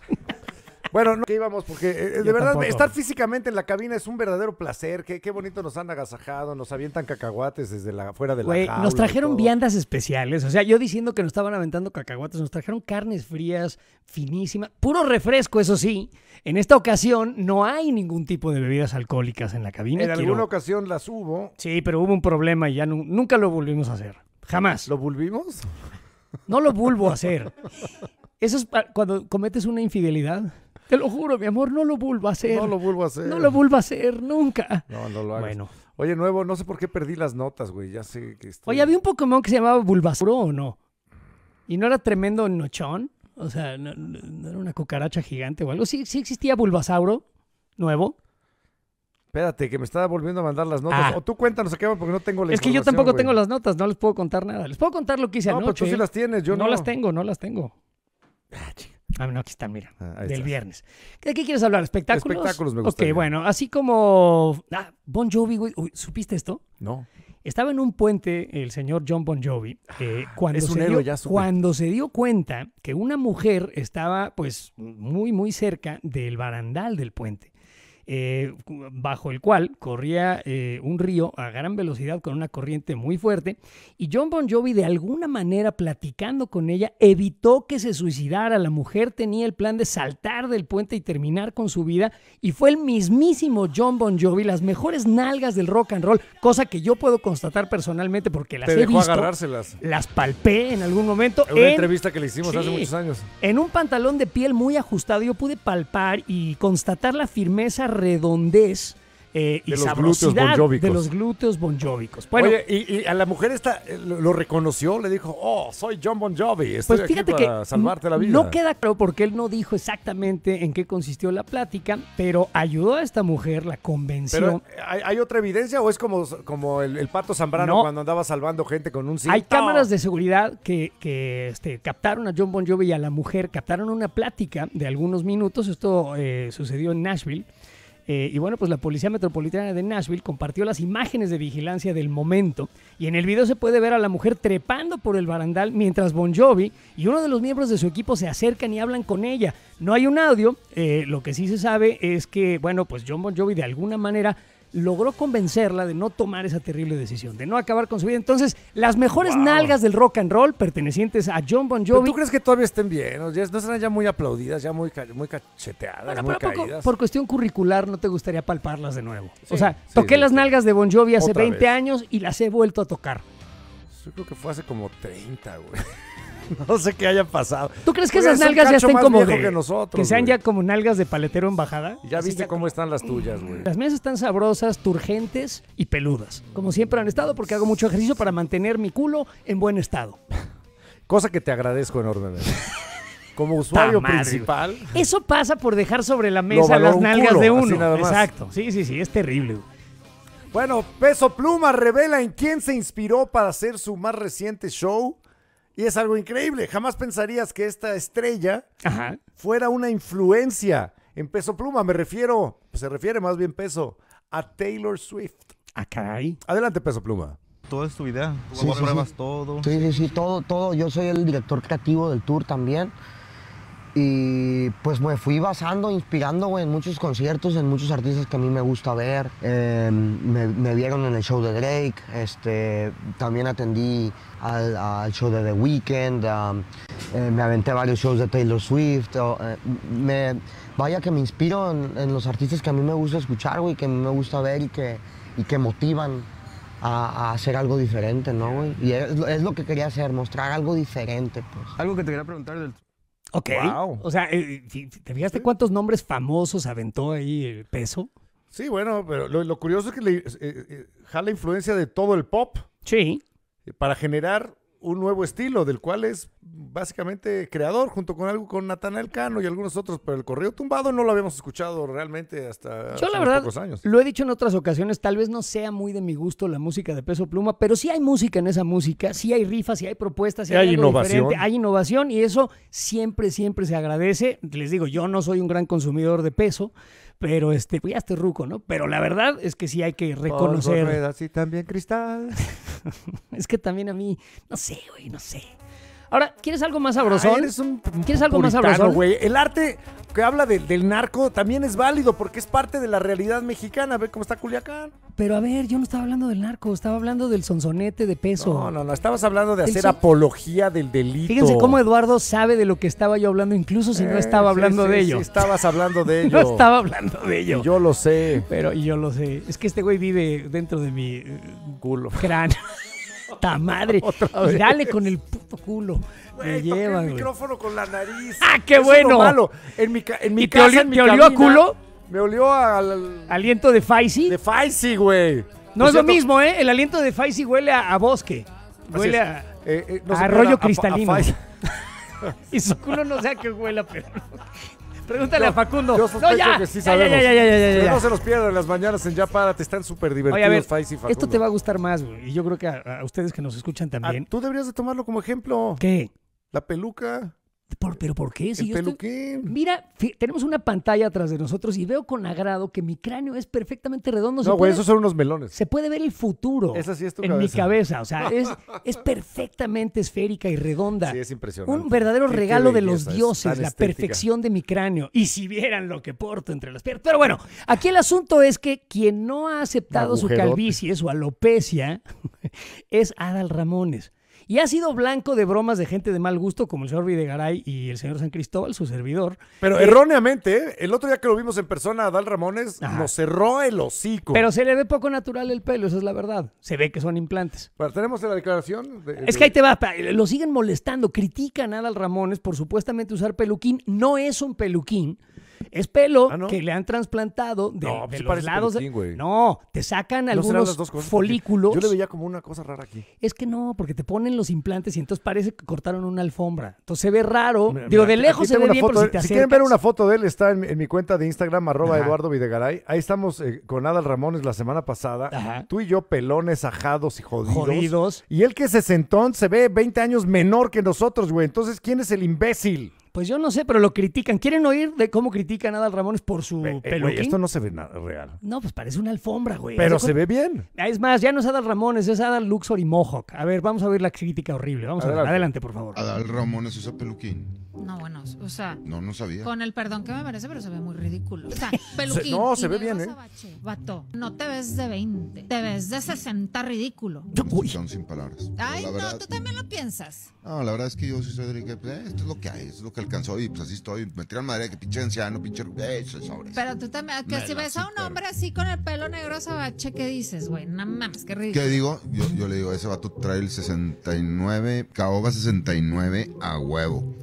Bueno, ¿qué íbamos porque eh, de verdad estar físicamente en la cabina es un verdadero placer. Qué, bonito nos han agasajado, nos avientan cacahuates desde la fuera de la nos trajeron viandas especiales. O sea, yo diciendo que nos estaban aventando cacahuates, nos trajeron carnes frías, finísimas, puro refresco, eso sí. En esta ocasión no hay ningún tipo de bebidas alcohólicas en la cabina. En alguna ocasión las hubo. Sí, pero hubo un problema y ya nunca lo volvimos a hacer. Jamás. ¿Lo volvimos? No lo vuelvo a hacer. Eso es cuando cometes una infidelidad. Te lo juro, mi amor, no lo vuelvo a hacer. No lo vuelvo a hacer. No lo vuelvo a hacer nunca. No, no lo hagas. Bueno. Oye, nuevo, no sé por qué perdí las notas, güey. Ya sé que estoy... Oye, había un Pokémon que se llamaba Bulbasauro o no. Y no era tremendo nochón. O sea, no, era una cucaracha gigante o algo. Sí, sí existía Bulbasauro nuevo. Espérate, que me estaba volviendo a mandar las notas. Ah. O tú cuéntanos va porque no tengo la Es que yo tampoco tengo las notas, no les puedo contar nada. Les puedo contar lo que hice pues anoche. No, pero tú sí ¿eh? las tienes, yo no. No las tengo, no las tengo. Ah, chica. Ah, no, aquí están, mira. Ah, del viernes. ¿De qué quieres hablar? ¿Espectáculos? Espectáculos me gusta. Ok, bueno, así como. Ah, Bon Jovi, güey. ¿Supiste esto? No. Estaba en un puente el señor John Bon Jovi. Eh, héroe, ya Cuando se dio cuenta que una mujer estaba, pues, muy, muy cerca del barandal del puente. Eh, bajo el cual corría eh, un río a gran velocidad con una corriente muy fuerte, y John Bon Jovi de alguna manera platicando con ella evitó que se suicidara. La mujer tenía el plan de saltar del puente y terminar con su vida, y fue el mismísimo John Bon Jovi, las mejores nalgas del rock and roll, cosa que yo puedo constatar personalmente porque las he agarrárselas. las palpé en algún momento. En una entrevista que le hicimos hace muchos años. En un pantalón de piel muy ajustado yo pude palpar y constatar la firmeza redondez eh, y sabrosidad de los glúteos bonjóbicos. y, a la mujer esta eh, lo reconoció, le dijo, oh, soy John Bon Jovi, pues para salvarte la vida. No queda claro porque él no dijo exactamente en qué consistió la plática, pero ayudó a esta mujer, la convenció. Eh, ¿hay, otra evidencia o es como, como el, pato Zambrano cuando andaba salvando gente con un cinto? Hay cámaras de seguridad que, este, captaron a John Bon Jovi y a la mujer, captaron una plática de algunos minutos, esto sucedió en Nashville. Eh, y bueno, pues la Policía Metropolitana de Nashville compartió las imágenes de vigilancia del momento y en el video se puede ver a la mujer trepando por el barandal mientras Bon Jovi y uno de los miembros de su equipo se acercan y hablan con ella. No hay un audio, eh, lo que sí se sabe es que, bueno, pues John Bon Jovi de alguna manera logró convencerla de no tomar esa terrible decisión, de no acabar con su vida. Entonces, las mejores nalgas del rock and roll pertenecientes a John Bon Jovi. ¿Tú crees que todavía estén bien? ¿No, ya, serán ya muy aplaudidas, ya muy, muy cacheteadas, muy Por, cuestión curricular no te gustaría palparlas de nuevo. o sea, toqué las nalgas de Bon Jovi hace 20 años y las he vuelto a tocar. Yo creo que fue hace como 30, güey. no sé qué haya pasado. ¿Tú crees que esas nalgas ya estén como que, que sean ya como nalgas de paletero en bajada? Ya viste cómo están las tuyas, güey. Las mías están sabrosas, turgentes y peludas. Como siempre han estado porque hago mucho ejercicio para mantener mi culo en buen estado. Cosa que te agradezco enormemente. Como usuario principal. Eso pasa por dejar sobre la mesa las nalgas de uno. Exacto. Sí, sí, sí, es terrible. Bueno, Peso Pluma revela en quién se inspiró para hacer su más reciente show y es algo increíble. Jamás pensarías que esta estrella fuera una influencia en peso pluma. Me refiero, se refiere más bien peso, a Taylor Swift. Acá ah, Adelante, peso pluma. Todo es tu idea. Tú todo. Sí, sí, sí, todo, todo. Yo soy el director creativo del tour también. Y pues me fui basando, inspirando, en muchos conciertos, en muchos artistas que a mí me gusta ver. Em, me, vieron en el show de Drake, este, también atendí al, show de The Weeknd, eh, me aventé varios shows de Taylor Swift. Eh, me, vaya que me inspiro en, los artistas que a mí me gusta escuchar, güey, que a mí me gusta ver y que, y que motivan a, hacer algo diferente, ¿no, güey? Y es, es, lo que quería hacer, mostrar algo diferente, pues. Algo que te quería preguntar del Ok. Wow. O sea, eh, ¿te fijaste cuántos nombres famosos aventó ahí el eh, peso? Sí, bueno, pero lo, curioso es que le, eh, jala influencia de todo el pop. Sí. Para generar un nuevo estilo, del cual es básicamente creador, junto con algo con Natanael Cano y algunos otros, pero el correo tumbado no lo habíamos escuchado realmente hasta Yo, la verdad, Lo he dicho en otras ocasiones, tal vez no sea muy de mi gusto la música de peso pluma, pero sí hay música en esa música, sí hay rifas, sí hay propuestas, sí hay, innovación. Diferente, hay innovación y eso siempre, siempre se agradece. Les digo, yo no soy un gran consumidor de peso, pero este, pues, ya este ruco, ¿no? Pero la verdad es que sí hay que reconocer. Por también cristal. es que también a mí, no sé, güey, no sé. Ahora, ¿quieres algo más sabroso? Ah, ¿Quieres algo más sabroso? güey. El arte que habla del narco también es válido porque es parte de la realidad mexicana. A ver cómo está Culiacán. Pero a ver, yo no estaba hablando del narco, estaba hablando del sonsonete de peso. No, no, no, estabas hablando de hacer apología del delito. Fíjense cómo Eduardo sabe de lo que estaba yo hablando, incluso si no eh, estaba hablando de ello. Sí, estabas hablando de ello. No estaba hablando de ello. yo lo sé. Pero y yo lo sé. Es que este güey vive dentro de mi eh, Culo. cráneo. ¡Ta madre! Y dale con el puto culo. me llevan, el micrófono con la nariz. ¡Ah, qué bueno! Es malo. En mi, en mi ¿Y casa, te olió, a culo? Me olió al, ¿Aliento de Faisy? De Faisy, güey. No es lo mismo, ¿eh? El aliento de Faisy huele a, bosque. Huele a, eh, eh, arroyo cristalino. y su culo no sea que huela, pero... Pregúntale a Facundo. Yo sospecho no, que sí sabemos. Ya, ya, ya, no se los pierdan las mañanas en Ya te Están súper divertidos, Oye, y Facundo. Esto te va a gustar más, güey. Y yo creo que a, ustedes que nos escuchan ah, también. tú deberías de tomarlo como ejemplo. ¿Qué? La peluca. ¿Pero por qué? Si Mira, tenemos una pantalla atrás de nosotros y veo con agrado que mi cráneo es perfectamente redondo. No, güey, esos son unos melones. Se puede ver el futuro. En mi cabeza, o sea, es, perfectamente esférica y redonda. Sí, es impresionante. Un verdadero regalo de los dioses, la perfección de mi cráneo. Y si vieran lo que porto entre las piernas. Pero bueno, aquí el asunto es que quien no ha aceptado su calvicie, su alopecia, es Adal Ramones y ha sido blanco de bromas de gente de mal gusto como el señor Videgaray y el señor San Cristóbal, su servidor. Pero eh, erróneamente, el otro día que lo vimos en persona, Adal Ramones nos cerró el hocico. Pero se le ve poco natural el pelo, esa es la verdad. Se ve que son implantes. Bueno, tenemos la declaración. Es que ahí te va, lo siguen molestando, critican a Adal Ramones por supuestamente usar peluquín. No es un peluquín. Es pelo ah, que le han trasplantado de, no, de pues los lados. no, te sacan algunos folículos. Yo le veía como una cosa rara aquí. Es que no, porque te ponen los implantes y entonces parece que cortaron una alfombra. Entonces se ve raro. Digo, de lejos se ve bien, si quieren ver una foto de él, está en, mi cuenta de Instagram, arroba Eduardo Videgaray. Ahí estamos eh, con Adal Ramones la semana pasada. Tú y yo, pelones, ajados y jodidos. Y el que se sentó se ve 20 años menor que nosotros, güey. Entonces, ¿quién es el imbécil? Pues yo no sé, pero lo critican. ¿Quieren oír de cómo critican a Adal Ramones por su eh, peluquín? esto no se ve nada real. No, pues parece una alfombra, güey. Pero se ve bien. Ah, es más, ya no es Adal Ramones, es Adal Luxor y Mohawk. A ver, vamos a ver la crítica horrible. Vamos a, ver, adelante, por favor. Adal Ramones usa peluquín. No, bueno, o sea. No, no sabía. Con el perdón que me parece pero se ve muy ridículo. O sea, peluquín. no, se ve bien, ¿eh? vato, no te ves de 20, te ves de 60, ridículo. Son sin palabras. Ay, no, tú también lo piensas. No, la verdad es que yo sí soy de que, eh, esto es lo que hay, esto es lo que alcanzó y pues así estoy. Me tiran madre que pinche anciano, pinche. Eh, sobre. Pero tú también, que si ves a un hombre así con el pelo negro sabache, ¿qué dices, güey? No más qué ridículo. ¿Qué digo? Yo, yo le digo, ese vato trae el 69, caoba 69 a huevo.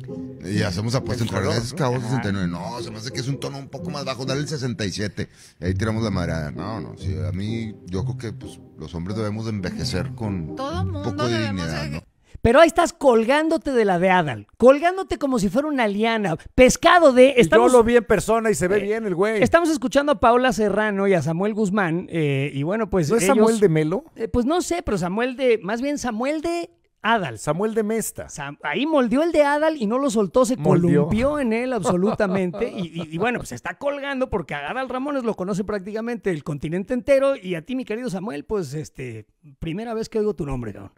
Y hacemos apuestas entre 69. No, se me hace que es un tono un poco más bajo, dale el 67. Y ahí tiramos la madera, No, no, a mí yo creo que pues, los hombres debemos envejecer con un poco de dignidad, Pero ahí estás colgándote de la de Adal, colgándote como si fuera una liana, pescado de... Estamos, yo lo vi en persona y se ve eh, bien el güey. Estamos escuchando a Paula Serrano y a Samuel Guzmán, eh, y bueno, pues... ¿No es Samuel de Melo? Eh, pues no sé, pero Samuel de... Más bien Samuel de Adal. Samuel de Mesta. ahí moldeó el de Adal y no lo soltó, se columpió en él absolutamente. y, bueno, pues está colgando porque a Adal Ramones lo conoce prácticamente el continente entero. Y a ti, mi querido Samuel, pues este, primera vez que oigo tu nombre, cabrón.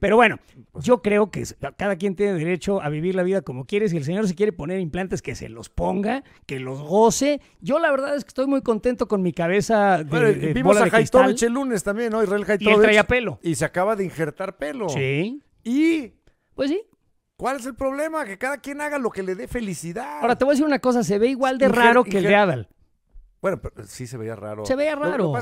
Pero bueno, pues yo creo que cada quien tiene derecho a vivir la vida como quiere. Si el señor se quiere poner implantes, que se los ponga, que los goce. Yo la verdad es que estoy muy contento con mi cabeza de, bueno, Vimos a el lunes también, ¿no? Israel Y él traía pelo. Y se acaba de injertar pelo. Sí. Y... Pues sí. ¿Cuál es el problema? Que cada quien haga lo que le dé felicidad. Ahora, te voy a decir una cosa, se ve igual de raro que el de Adal. Bueno, sí se veía raro. Se veía raro.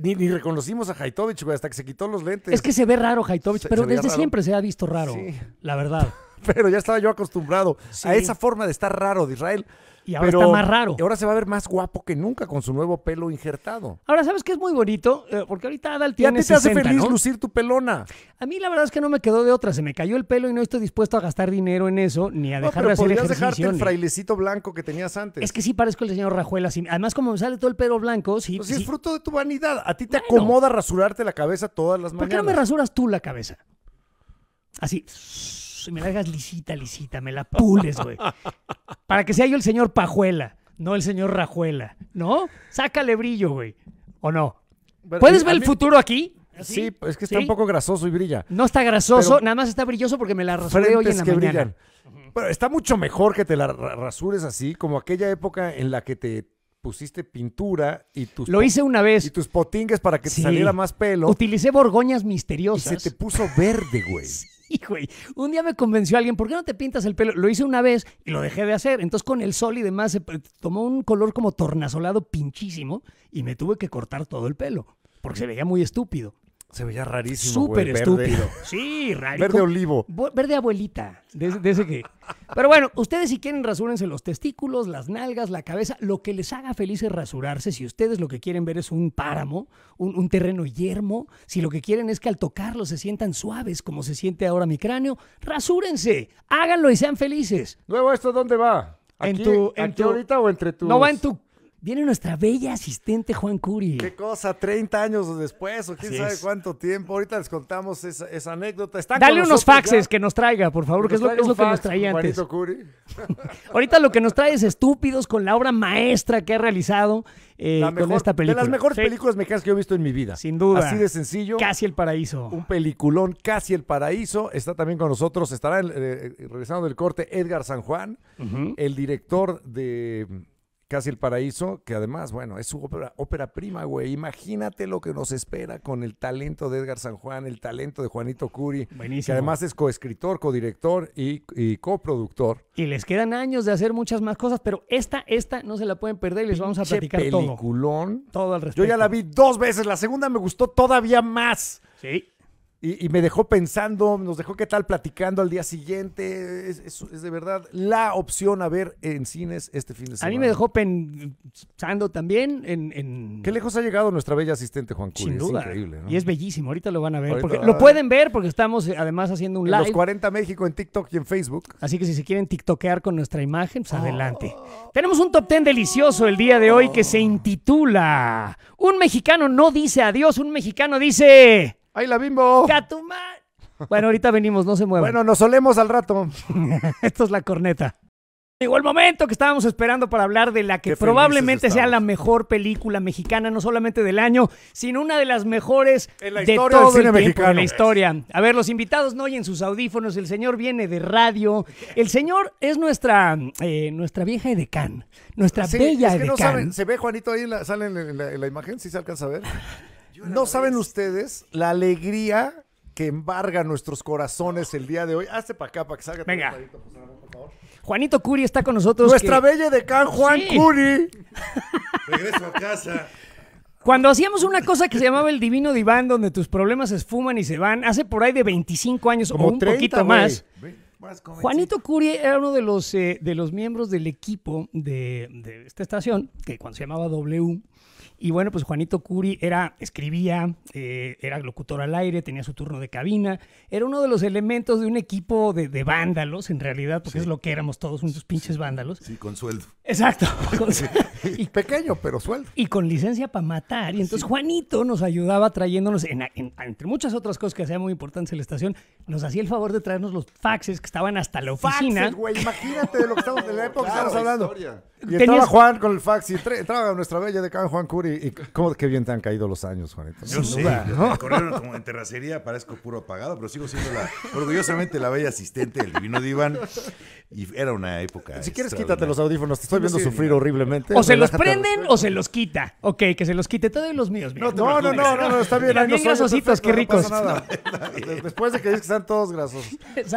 ni, reconocimos a Haitovich, hasta que se quitó los lentes. Es que se ve raro Haitovich, pero desde siempre se ha visto raro, la verdad. pero ya estaba yo acostumbrado a esa forma de estar raro de Israel. Y ahora está más raro. Ahora se va a ver más guapo que nunca con su nuevo pelo injertado. Ahora, ¿sabes qué es muy bonito? Eh, porque ahorita Adal tiene. Y a ti te hace feliz lucir tu pelona. A mí la verdad es que no me quedó de otra. Se me cayó el pelo y no estoy dispuesto a gastar dinero en eso ni a dejar no, de podrías dejarte el frailecito blanco que tenías antes. Es que sí parezco el señor Rajuela. Además, como me sale todo el pelo blanco, sí. Pues es fruto de tu vanidad. A ti te acomoda rasurarte la cabeza todas las mañanas. ¿Por qué no me rasuras tú la cabeza? Así y me la hagas lisita, lisita, me la pules, güey. Para que sea yo el señor Pajuela, no el señor Rajuela, ¿no? Sácale brillo, güey. ¿O no? ¿Puedes ver el futuro aquí? Sí, pues es que está un poco grasoso y brilla. No está grasoso, nada más está brilloso porque me la rasuré hoy en la que Pero está mucho mejor que te la rasures así, como aquella época en la que te pusiste pintura y tus lo hice una vez y tus potingues para que te saliera más pelo utilicé borgoñas misteriosas y se te puso verde güey Un día me convenció alguien, ¿por qué no te pintas el pelo? Lo hice una vez y lo dejé de hacer. Entonces con el sol y demás se tomó un color como tornasolado pinchísimo y me tuve que cortar todo el pelo porque se veía muy estúpido. Se veía rarísimo. Súper estúpido. Sí, rarísimo. Verde olivo. Verde abuelita. De, ese que. Pero bueno, ustedes si quieren rasúrense los testículos, las nalgas, la cabeza, lo que les haga feliz es rasurarse. Si ustedes lo que quieren ver es un páramo, un, un terreno yermo, si lo que quieren es que al tocarlo se sientan suaves como se siente ahora mi cráneo, rasúrense, háganlo y sean felices. Luego, ¿esto dónde va? en tu, en tu, ahorita o entre tus...? No va en tu Viene nuestra bella asistente Juan Curi. Qué cosa, 30 años después o quién sabe cuánto tiempo. Ahorita les contamos esa, anécdota. Dale unos faxes que nos traiga, por favor, que, es lo, que nos traía antes. Curi. Ahorita lo que nos trae es Estúpidos con la obra maestra que ha realizado eh, con esta película. De las mejores películas mexicanas que yo he visto en mi vida. Sin duda. Así de sencillo. Casi el paraíso. Un peliculón, casi el paraíso. Está también con nosotros, estará eh, regresando del corte Edgar San Juan, el director de Casi el Paraíso, que además, bueno, es su ópera, ópera prima, güey. Imagínate lo que nos espera con el talento de Edgar San Juan, el talento de Juanito Curi. Buenísimo. Que además es coescritor, codirector y, y coproductor. Y les quedan años de hacer muchas más cosas, pero esta, esta no se la pueden perder les vamos a platicar peliculón. todo. Todo al respecto. Yo ya la vi dos veces, la segunda me gustó todavía más. Sí. Y, me dejó pensando, nos dejó qué tal platicando al día siguiente. Es, de verdad la opción a ver en cines este fin de semana. A mí me dejó pensando también en... Qué lejos ha llegado nuestra bella asistente Juan Curi. Es increíble, ¿no? Y es bellísimo, ahorita lo van a ver. lo pueden ver porque estamos eh, además haciendo un live. Los 40 México en TikTok y en Facebook. Así que si se quieren tiktokear con nuestra imagen, pues oh. adelante. Tenemos un top 10 delicioso el día de hoy que se intitula Un mexicano no dice adiós, un mexicano dice... ¡Ay, la bimbo! ¡Catumán! Bueno, ahorita venimos, no se muevan. Bueno, nos solemos al rato. Esto es la corneta. Llegó el momento que estábamos esperando para hablar de la que probablemente sea la mejor película mexicana, no solamente del año, sino una de las mejores de todo mexicano. En la historia. A ver, los invitados no oyen sus audífonos, el señor viene de radio, el señor es nuestra, eh, nuestra vieja edecán, nuestra bella se ve Juanito ahí, en la, sale en la, imagen, ¿Sí se alcanza a ver. No saben ustedes la alegría que embarga nuestros corazones el día de hoy. Hazte para acá para que salga. Venga. por favor. Juanito Curi está con nosotros. Nuestra bella de Can Juan Curi. Regreso a casa. Cuando hacíamos una cosa que se llamaba el divino diván, donde tus problemas se esfuman y se van, hace por ahí de 25 años o un poquito más. Juanito Curi era uno de los, eh, de los miembros del equipo de, de, esta estación, que cuando se llamaba W, y bueno, pues Juanito Curi era, escribía, eh, era locutor al aire, tenía su turno de cabina, era uno de los elementos de un equipo de, vándalos, en realidad, porque es lo que éramos todos, unos pinches vándalos. Sí, con sueldo. Exacto. y, Pequeño, pero suelto. Y con licencia para matar. Y entonces Juanito nos ayudaba trayéndonos, en, entre muchas otras cosas que hacían muy importantes en la estación, nos hacía el favor de traernos los faxes que estaban hasta la oficina. imagínate de lo que estamos, de la época estamos hablando. Juan con el fax y entraba nuestra bella de acá, Juan Curi. Y cómo que bien te han caído los años, Juanito. Yo corrieron como en terracería, parezco puro apagado, pero sigo siendo la, orgullosamente la bella asistente del divino diván. Y era una época. Si quieres, quítate los audífonos, viendo sufrir horriblemente. O se los prenden o se los quita. Ok, que se los quite. todos los míos. No, no, no, no, está bien. También grasositos, qué ricos. Después de que dices que están todos grasos.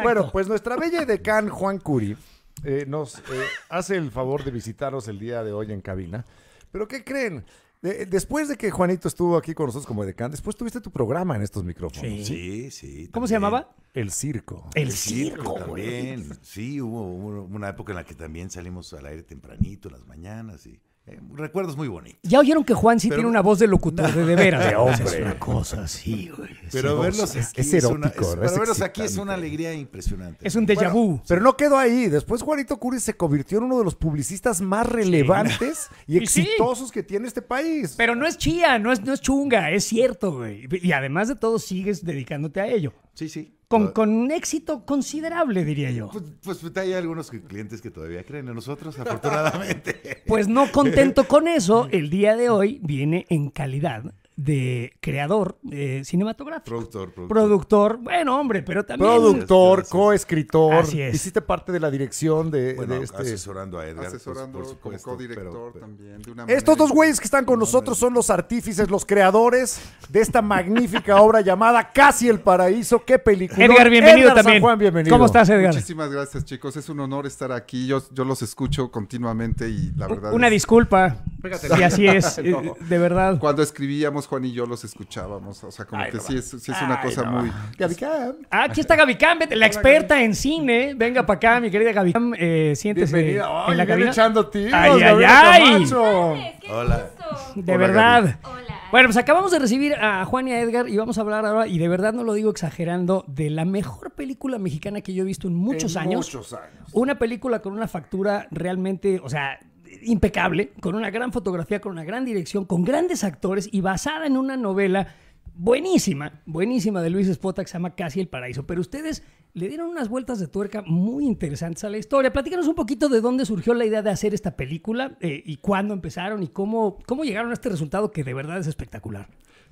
Bueno, pues nuestra bella decán Juan Curi eh, nos eh, hace el favor de visitaros el día de hoy en cabina. Pero ¿qué creen? Eh, eh, después de que Juanito estuvo aquí con nosotros como decán, después tuviste tu programa en estos micrófonos. Sí, sí. ¿Cómo se llamaba? El circo. El, circo, también. Sí, hubo una época en la que también salimos al aire tempranito, en las mañanas y eh, recuerdos muy bonitos. Ya oyeron que Juan sí tiene una voz de locutor de, de veras. De hombre. Es una cosa así, güey. Pero verlos aquí es, erótico, verlos aquí es una alegría impresionante. Es un déjà vu. pero no quedó ahí. Después Juanito Curi se convirtió en uno de los publicistas más relevantes y, exitosos que tiene este país. Pero no es chía, no es, no es chunga, es cierto, güey. Y además de todo, sigues dedicándote a ello. Sí, sí. Con, pues con, éxito considerable, diría yo. Pues, pues, pues hay algunos clientes que todavía creen en nosotros, afortunadamente. Pues no contento con eso, el día de hoy viene en calidad de creador de eh, cinematográfico. Productor, productor, productor. bueno, hombre, pero también. Productor, coescritor. Hiciste parte de la dirección de, bueno, este Asesorando a Edgar. Pues, asesorando como co-director también. De una Estos dos güeyes que están con nosotros son los artífices, los creadores de esta magnífica obra llamada Casi el Paraíso. ¡Qué película! Edgar, bienvenido también. Juan, bienvenido. ¿Cómo estás, Edgar? Muchísimas gracias, chicos. Es un honor estar aquí. Yo, yo los escucho continuamente y la verdad. Una disculpa. Fíjate, así es, de verdad. Cuando escribíamos Juan y yo los escuchábamos. O sea, como que sí, es, una cosa muy. Ah, aquí está Cam, la experta en cine. Venga para acá, mi querida Gabicam. Eh, siéntese. Bienvenida. Ay, en la echando Ay, ay, ay. Hola. De verdad. Bueno, pues acabamos de recibir a Juan y a Edgar y vamos a hablar ahora, y de verdad no lo digo exagerando, de la mejor película mexicana que yo he visto en muchos años. Muchos años. Una película con una factura realmente, o sea, impecable, con una gran fotografía, con una gran dirección, con grandes actores y basada en una novela buenísima, buenísima de Luis Spota que se llama Casi el Paraíso. Pero ustedes le dieron unas vueltas de tuerca muy interesantes a la historia. Platícanos un poquito de dónde surgió la idea de hacer esta película eh, y cuándo empezaron y cómo, cómo llegaron a este resultado que de verdad es espectacular.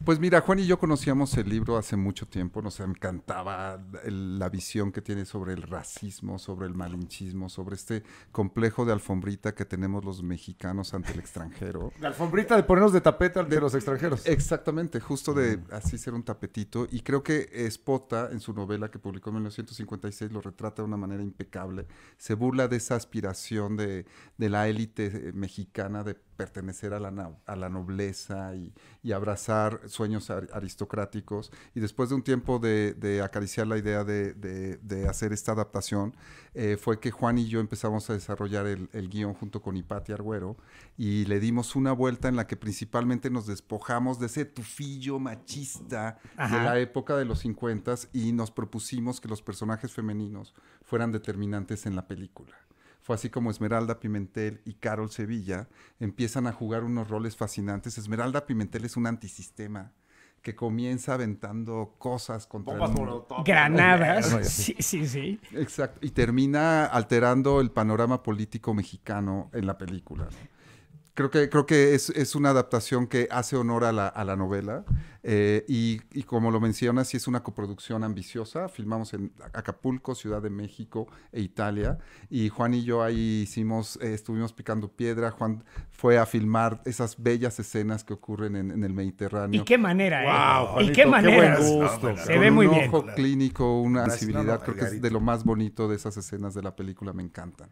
Pues mira, Juan y yo conocíamos el libro hace mucho tiempo, nos encantaba la visión que tiene sobre el racismo, sobre el malinchismo, sobre este complejo de alfombrita que tenemos los mexicanos ante el extranjero. La alfombrita de ponernos de tapete de, los extranjeros. Exactamente, justo de mm. así ser un tapetito. Y creo que Spota, en su novela que publicó en 1956, lo retrata de una manera impecable. Se burla de esa aspiración de, de la élite mexicana de pertenecer a la, a la nobleza y, abrazar sueños aristocráticos. Y después de un tiempo de, acariciar la idea de, hacer esta adaptación, eh, fue que Juan y yo empezamos a desarrollar el, guión junto con Ipati Arguero y le dimos una vuelta en la que principalmente nos despojamos de ese tufillo machista de la época de los 50 y nos propusimos que los personajes femeninos fueran determinantes en la película. Fue así como Esmeralda Pimentel y Carol Sevilla empiezan a jugar unos roles fascinantes. Esmeralda Pimentel es un antisistema que comienza aventando cosas contra el Granadas. Sí, sí, sí. Exacto. Y termina alterando el panorama político mexicano en la película. Creo que, creo que es, es, una adaptación que hace honor a la, novela. Eh, y, y, como lo mencionas, sí es una coproducción ambiciosa. Filmamos en Acapulco, Ciudad de México e Italia. Y Juan y yo ahí hicimos, eh, estuvimos picando piedra. Juan fue a filmar esas bellas escenas que ocurren en, el Mediterráneo. Y qué manera, wow, ¿eh? qué manera. Se ve muy un bien. Un ojo clínico, una sensibilidad, creo que es de lo más bonito de esas escenas de la película. Me encantan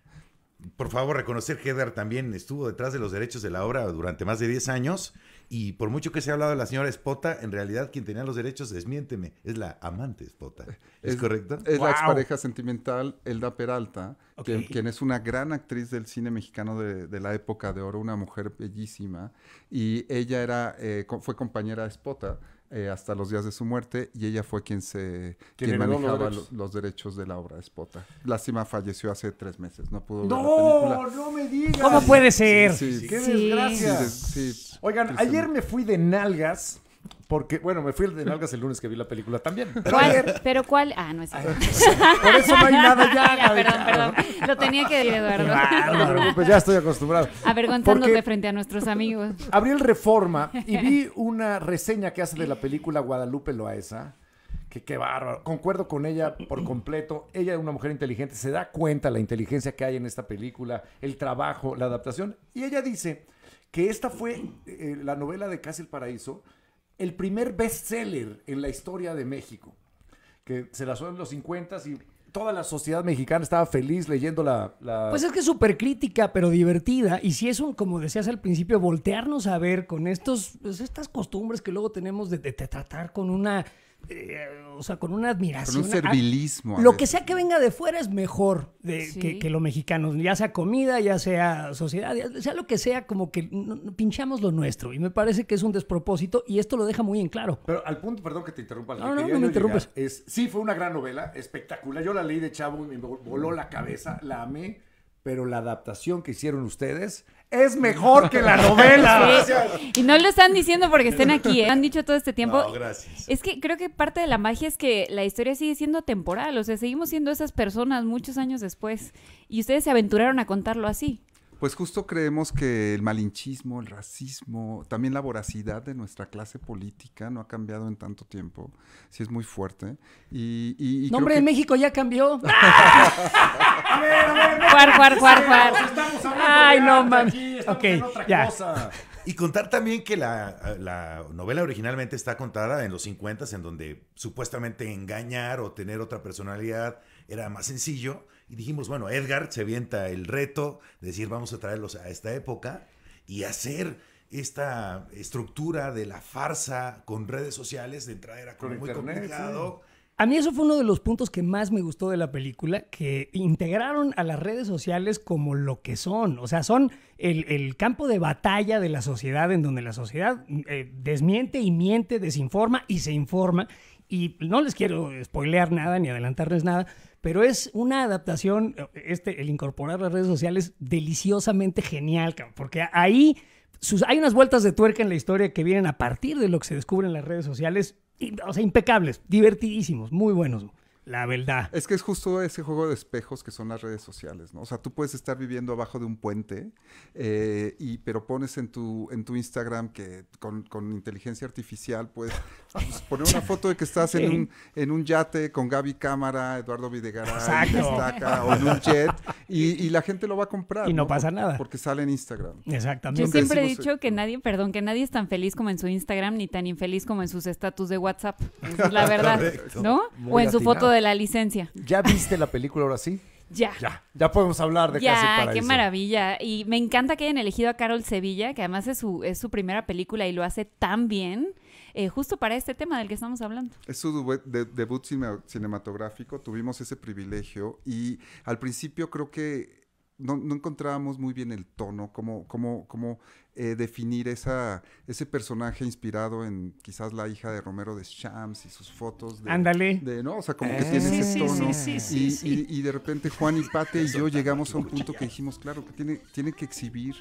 por favor, reconocer que Edgar también estuvo detrás de los derechos de la obra durante más de 10 años y por mucho que se ha hablado de la señora Espota, en realidad quien tenía los derechos, desmiénteme, es la amante Espota. ¿Es, correcto? Es la expareja sentimental Elda Peralta, quien, es una gran actriz del cine mexicano de, la época de oro, una mujer bellísima, y ella era, eh, fue compañera de Espota eh, hasta los días de su muerte y ella fue quien se quien manejaba los derechos? de la obra Espota. Lástima, falleció hace tres meses, no pudo no, la ¡No me digas! ¿Cómo puede ser? Sí, ¡Qué desgracia! Oigan, ayer me fui de nalgas porque, bueno, me fui de nalgas el lunes que vi la película también. ¿Cuál? ¿Pero cuál? Ah, no es Por eso no hay nada ya. perdón, perdón. Lo tenía que decir, Eduardo. ya estoy acostumbrado. Avergonzándote frente a nuestros amigos. Abrí el Reforma y vi una reseña que hace de la película Guadalupe Loaesa. Que qué bárbaro. Concuerdo con ella por completo. Ella es una mujer inteligente. Se da cuenta la inteligencia que hay en esta película, el trabajo, la adaptación. Y ella dice que esta fue eh, la novela de Casi el Paraíso el primer bestseller en la historia de México, que se lanzó en los 50 y toda la sociedad mexicana estaba feliz leyendo la... Pues es que es súper crítica, pero divertida. Y si es un, como decías al principio, voltearnos a ver con estos, pues, estas costumbres que luego tenemos de tratar con una eh, o sea, con una admiración. Con un servilismo. lo que sea que venga de fuera es mejor de, que, lo los mexicanos, ya sea comida, ya sea sociedad, ya sea lo que sea, como que pinchamos lo nuestro. Y me parece que es un despropósito y esto lo deja muy en claro. Pero al punto, perdón que te interrumpa. No, no, no me interrumpes. es, sí, fue una gran novela, espectacular. Yo la leí de chavo y me voló la cabeza, la amé, pero la adaptación que hicieron ustedes es mejor que la novela. Y no lo están diciendo porque estén aquí, ¿eh? han dicho todo este tiempo. Es que creo que parte de la magia es que la historia sigue siendo temporal, o sea, seguimos siendo esas personas muchos años después y ustedes se aventuraron a contarlo así. Pues justo creemos que el malinchismo, el racismo, también la voracidad de nuestra clase política no ha cambiado en tanto tiempo. Sí es muy fuerte. Y, Nombre de México ya cambió. cuar, cuar, cuar! Juar, Ay, no mames. Ok, ya. Y contar también que la, la, novela originalmente está contada en los 50, en donde supuestamente engañar o tener otra personalidad era más sencillo y dijimos, bueno, Edgar se avienta el reto de decir, vamos a traerlos a esta época y hacer esta estructura de la farsa con redes sociales de traer a como muy complicado. A mí eso fue uno de los puntos que más me gustó de la película, que integraron a las redes sociales como lo que son. O sea, son el, campo de batalla de la sociedad en donde la sociedad eh, desmiente y miente, desinforma y se informa. Y no les quiero spoilear nada ni adelantarles nada, pero es una adaptación, este, el incorporar las redes sociales, deliciosamente genial, porque ahí sus, hay unas vueltas de tuerca en la historia que vienen a partir de lo que se descubre en las redes sociales, o sea, impecables, divertidísimos, muy buenos. La verdad. Es que es justo ese juego de espejos que son las redes sociales, ¿no? O sea, tú puedes estar viviendo abajo de un puente, eh, y, pero pones en tu, en tu Instagram que con, inteligencia artificial puedes pues, poner una foto de que estás en un, en un yate con Gaby Cámara, Eduardo Videgaray, o en un jet, y, la gente lo va a comprar. Y no, pasa nada. Porque sale en Instagram. Exactamente. Yo siempre he dicho que nadie, perdón, que nadie es tan feliz como en su Instagram, ni tan infeliz como en sus estatus de WhatsApp. la verdad, ¿no? o en su foto de de la licencia. ¿Ya viste la película ahora sí? Ya. Ya, ya podemos hablar de ya, Casi Paraíso. qué maravilla. Y me encanta que hayan elegido a Carol Sevilla, que además es su, es su primera película y lo hace tan bien, eh, justo para este tema del que estamos hablando. Es su debut cinematográfico, tuvimos ese privilegio y al principio creo que no, encontrábamos muy bien el tono, cómo, cómo, cómo eh, definir esa, ese personaje inspirado en quizás la hija de Romero de Shams y sus fotos. Ándale. De, ¿no? O sea, como que eh, tiene ese tono. Sí, sí, sí, y, de repente Juan y Pate y yo llegamos a un punto que dijimos, claro, que tiene, tiene que exhibir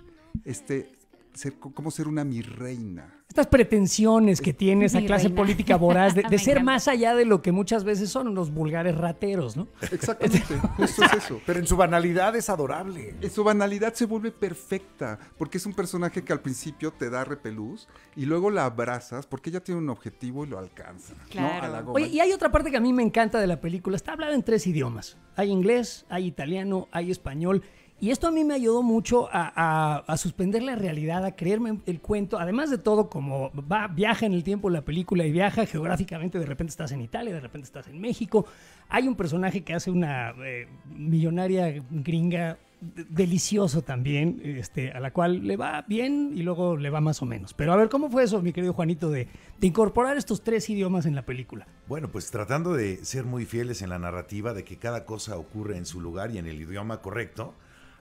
este ser, cómo ser una mi reina. Estas pretensiones que tiene esa clase política voraz de, ser más allá de lo que muchas veces son los vulgares rateros, ¿no? Exactamente, Eso es eso. Pero en su banalidad es adorable. En su banalidad se vuelve perfecta, porque es un personaje que al principio te da repelús y luego la abrazas porque ella tiene un objetivo y lo alcanza. Claro. Oye, y hay otra parte que a mí me encanta de la película. Está hablada en tres idiomas. Hay inglés, hay italiano, hay español. Y esto a mí me ayudó mucho a, suspender la realidad, a creerme el cuento. Además de todo, como va, viaja en el tiempo la película y viaja geográficamente, de repente estás en Italia, de repente estás en México. Hay un personaje que hace una eh, millonaria gringa delicioso también, este, a la cual le va bien y luego le va más o menos. Pero a ver, ¿cómo fue eso, mi querido Juanito, de, de, incorporar estos tres idiomas en la película? Bueno, pues tratando de ser muy fieles en la narrativa de que cada cosa ocurre en su lugar y en el idioma correcto,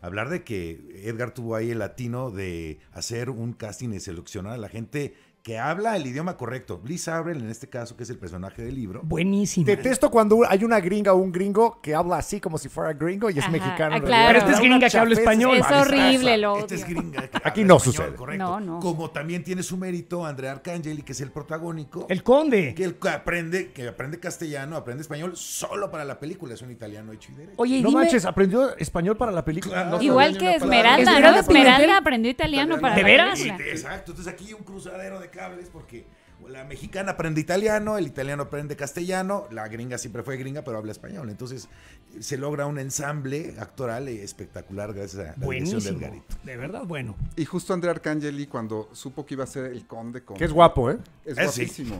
hablar de que Edgar tuvo ahí el latino de hacer un casting y seleccionar a la gente que habla el idioma correcto. Bliss Avril, en este caso, que es el personaje del libro. Buenísimo. Detesto cuando hay una gringa o un gringo que habla así como si fuera gringo y es mexicano. Ah, claro. Pero este es gringa que habla español. Es horrible, loco. Este es gringa Aquí no sucede. Correcto. Como también tiene su mérito Andrea Arcangeli, que es el protagónico. El conde. Que, el, aprende, que aprende castellano, aprende español solo para la película. Es un italiano hecho y derecho. Oye, No manches, aprendió español para la película. Igual que Esmeralda, ¿no? Esmeralda aprendió italiano para ¿De veras? Exacto. Entonces aquí un cruzadero de cables porque la mexicana aprende italiano, el italiano aprende castellano, la gringa siempre fue gringa, pero habla español. Entonces se logra un ensamble actoral espectacular gracias a la dirección de De verdad, bueno. Y justo Andrea Arcangeli, cuando supo que iba a ser el conde con. Que es guapo, ¿eh? Es guapísimo.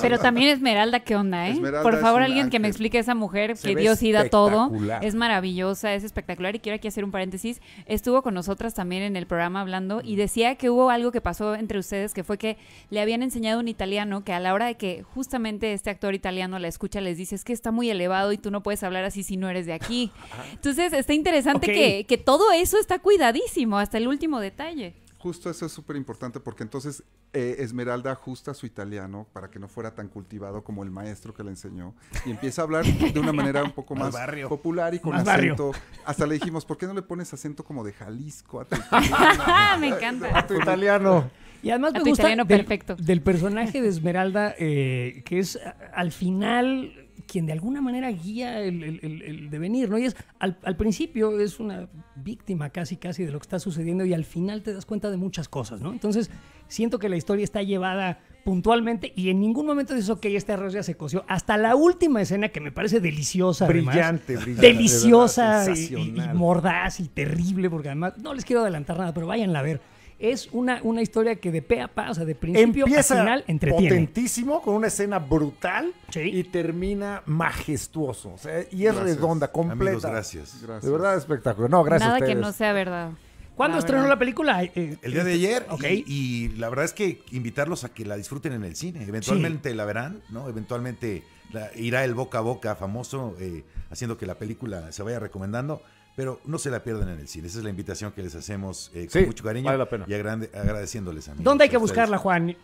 Pero también Esmeralda, ¿qué onda, eh? Por favor, alguien que me explique esa mujer que Dios sí da todo. Es maravillosa, es espectacular. Y quiero aquí hacer un paréntesis. Estuvo con nosotras también en el programa hablando y decía que hubo algo que pasó entre ustedes que fue que le habían enseñado un italiano que a la hora de que justamente este actor italiano la escucha les dice es que está muy elevado y tú no puedes hablar así si no eres de aquí. Entonces está interesante que, todo eso está cuidadísimo hasta el último detalle. Justo eso es súper importante porque entonces eh, Esmeralda ajusta su italiano para que no fuera tan cultivado como el maestro que la enseñó y empieza a hablar de una manera un poco más, popular y con acento. Hasta le dijimos, ¿por qué no le pones acento como de Jalisco Me encanta. A tu italiano. Y además me gusta del, personaje de Esmeralda, eh, que es al final quien de alguna manera guía el, devenir, ¿no? Y es, al, principio es una víctima casi, casi de lo que está sucediendo y al final te das cuenta de muchas cosas, ¿no? Entonces, siento que la historia está llevada puntualmente y en ningún momento dices, ok, esta arroz ya se coció. Hasta la última escena que me parece deliciosa. Brillante, brillante. Deliciosa y, mordaz y terrible, porque además, no les quiero adelantar nada, pero váyanla a ver es una, una historia que de pe a pa, o sea, de principio a final entretiene. potentísimo con una escena brutal y termina majestuoso. O sea, y es redonda, completa. gracias. De verdad espectacular. No, gracias Nada que no sea verdad. ¿Cuándo estrenó la película? Eh, eh, el día de este, ayer. Okay. Y, la verdad es que invitarlos a que la disfruten en el cine. Eventualmente la verán, ¿no? Eventualmente irá el boca a boca famoso eh, haciendo que la película se vaya recomendando. Pero no se la pierdan en el cine. Esa es la invitación que les hacemos eh, con mucho cariño vale la pena. y agradeciéndoles a mí. ¿Dónde hay que buscarla, Juan?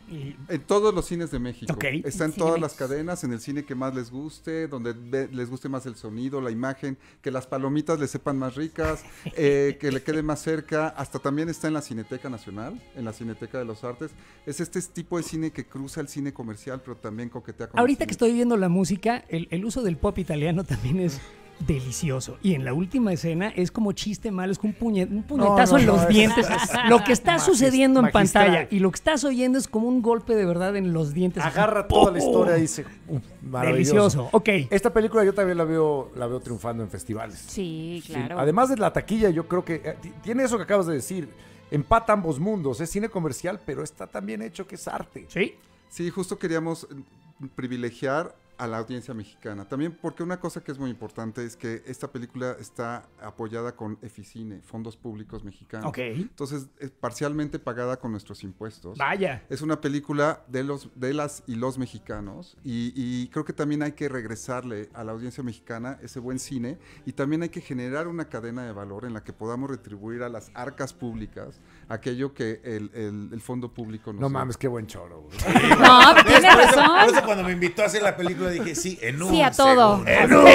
En todos los cines de México. Está en todas las cadenas, en el cine que más les guste, donde les guste más el sonido, la imagen, que las palomitas les sepan más ricas, eh, que le quede más cerca. Hasta también está en la Cineteca Nacional, en la Cineteca de los Artes. Es este tipo de cine que cruza el cine comercial, pero también coquetea con Ahorita que estoy viendo la música, el uso del pop italiano también es delicioso. Y en la última escena es como chiste malo, es como un, puñetazo en los dientes. lo que está sucediendo en pantalla y lo que estás oyendo es como un golpe de verdad en los dientes. Agarra toda la historia y dice, uh, delicioso. Ok. Esta película yo también la veo, la veo triunfando en festivales. Sí, claro. Además de la taquilla, yo creo que eh, tiene eso que acabas de decir. Empata ambos mundos, es cine comercial, pero está también hecho que es arte. Sí. Sí, justo queríamos privilegiar a la audiencia mexicana. También porque una cosa que es muy importante es que esta película está apoyada con Eficine, fondos públicos mexicanos. Ok. Entonces, es parcialmente pagada con nuestros impuestos. Vaya. Es una película de, los, de las y los mexicanos y, creo que también hay que regresarle a la audiencia mexicana ese buen cine y también hay que generar una cadena de valor en la que podamos retribuir a las arcas públicas aquello que el, el, fondo público nos No mames, qué buen choro. no, tienes razón. Por eso cuando me invitó a hacer la película dije sí. En sí a todo. En, un,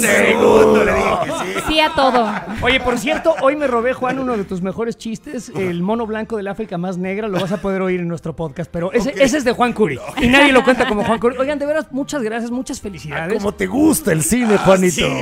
segundo le dije sí. Sí a todo. Oye, por cierto, hoy me robé, Juan, uno de tus mejores chistes. El mono blanco del África más negra lo vas a poder oír en nuestro podcast. Pero ese, es de Juan Curi. Y nadie lo cuenta como Juan Curi. Oigan, de veras, muchas gracias, muchas ah, felicidades. como te gusta el cine, ah, Juanito.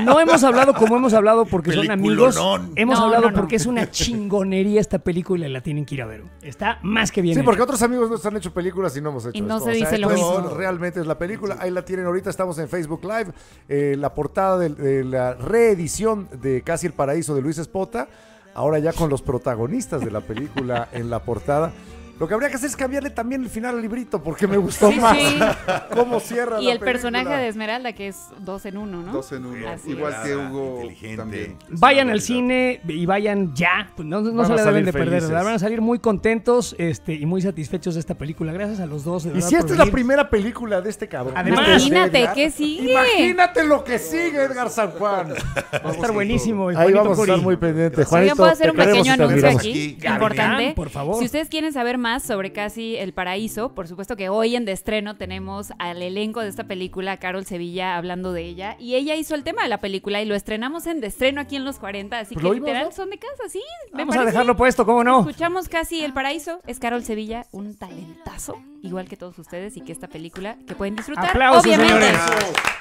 No hemos hablado como hemos hablado porque son amigos. Hemos hablado porque es una chingonería esta película y la tienen que ir a ver. Está más que bien. Sí, porque otros amigos nos han hecho películas y no hemos hecho. Y no se dice lo mismo. Realmente es la película. Ahí la tienen ahorita, estamos en Facebook Live. Eh, la portada de, de, la reedición de Casi el Paraíso de Luis Espota. Ahora ya con los protagonistas de la película en la portada. Lo que habría que hacer es cambiarle también el final al librito, porque me gustó más sí. cómo cierra. Y el personaje de Esmeralda, que es dos en uno, ¿no? Dos en uno. Igual que Hugo también. Vayan al cine y vayan ya. Pues no, se la deben de perder. Van a salir muy contentos este, y muy satisfechos de esta película. Gracias a los dos. y si esta es la primera película de este cabrón. Además, este, imagínate qué sigue. Imagínate lo que sigue, Edgar San Juan. Va a estar buenísimo. Ahí vamos a estar muy pendientes. Juanito, ¿puedo hacer un pequeño anuncio aquí? Importante. Por favor. Si ustedes quieren saber más sobre Casi el Paraíso. Por supuesto que hoy en estreno tenemos al elenco de esta película, Carol Sevilla, hablando de ella. Y ella hizo el tema de la película y lo estrenamos en estreno aquí en los 40. Así que literal son de casa, sí. Vamos a dejarlo puesto, ¿cómo no? Escuchamos Casi el Paraíso. Es Carol Sevilla, un talentazo, igual que todos ustedes, y que esta película que pueden disfrutar, Aplausos, obviamente,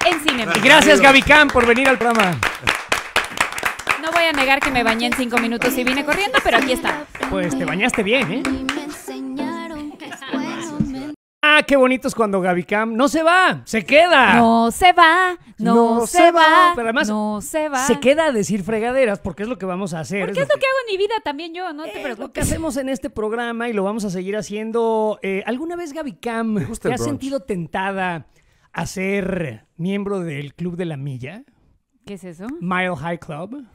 en cine. gracias, Gaby Cam, por venir al programa. No voy a negar que me bañé en cinco minutos y vine corriendo, pero aquí está. Pues te bañaste bien, ¿eh? Ah, qué bonito es cuando Gaby Cam no se va, se queda. No se va, no, se, va, Pero además, no se va. Se queda a decir fregaderas porque es lo que vamos a hacer. Porque es, lo, que... hago en mi vida también yo, no te preocupes. lo que hacemos en este programa y lo vamos a seguir haciendo. Eh, ¿Alguna vez Gaby Cam te has sentido tentada a ser miembro del Club de la Milla? ¿Qué es eso? Mile High Club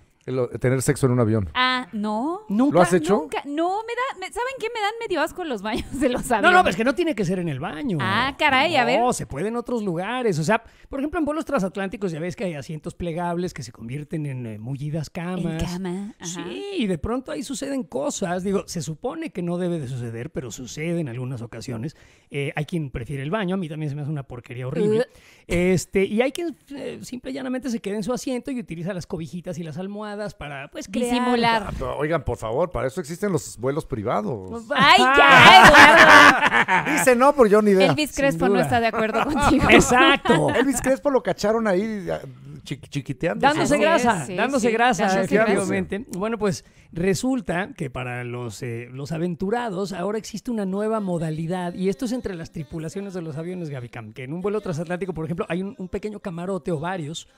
tener sexo en un avión. Ah, no. ¿Nunca, ¿Lo has hecho? Nunca. No, me da. ¿Saben qué? Me dan medio asco los baños de los aviones. No, no, es pues que no tiene que ser en el baño. Ah, caray, a ver. No, se puede en otros lugares. O sea, por ejemplo, en vuelos transatlánticos ya ves que hay asientos plegables que se convierten en eh, mullidas camas. En cama. Sí, y de pronto ahí suceden cosas. Digo, se supone que no debe de suceder, pero sucede en algunas ocasiones. Eh, hay quien prefiere el baño. A mí también se me hace una porquería horrible. Este, y hay quien eh, simple y llanamente se queda en su asiento y utiliza las cobijitas y las almohadas para, pues, disimular. Ah, oigan, por favor, para eso existen los vuelos privados. Pues, ¡Ay, ya! Eh, Dice no, por yo ni idea. Elvis Crespo no está de acuerdo contigo. Exacto. Elvis Crespo lo cacharon ahí chiquiteando. Dándose grasa, dándose grasa, Bueno, pues resulta que para los, eh, los aventurados ahora existe una nueva modalidad y esto es entre las tripulaciones de los aviones Gavicam, que en un vuelo transatlántico, por ejemplo, hay un pequeño camarote o varios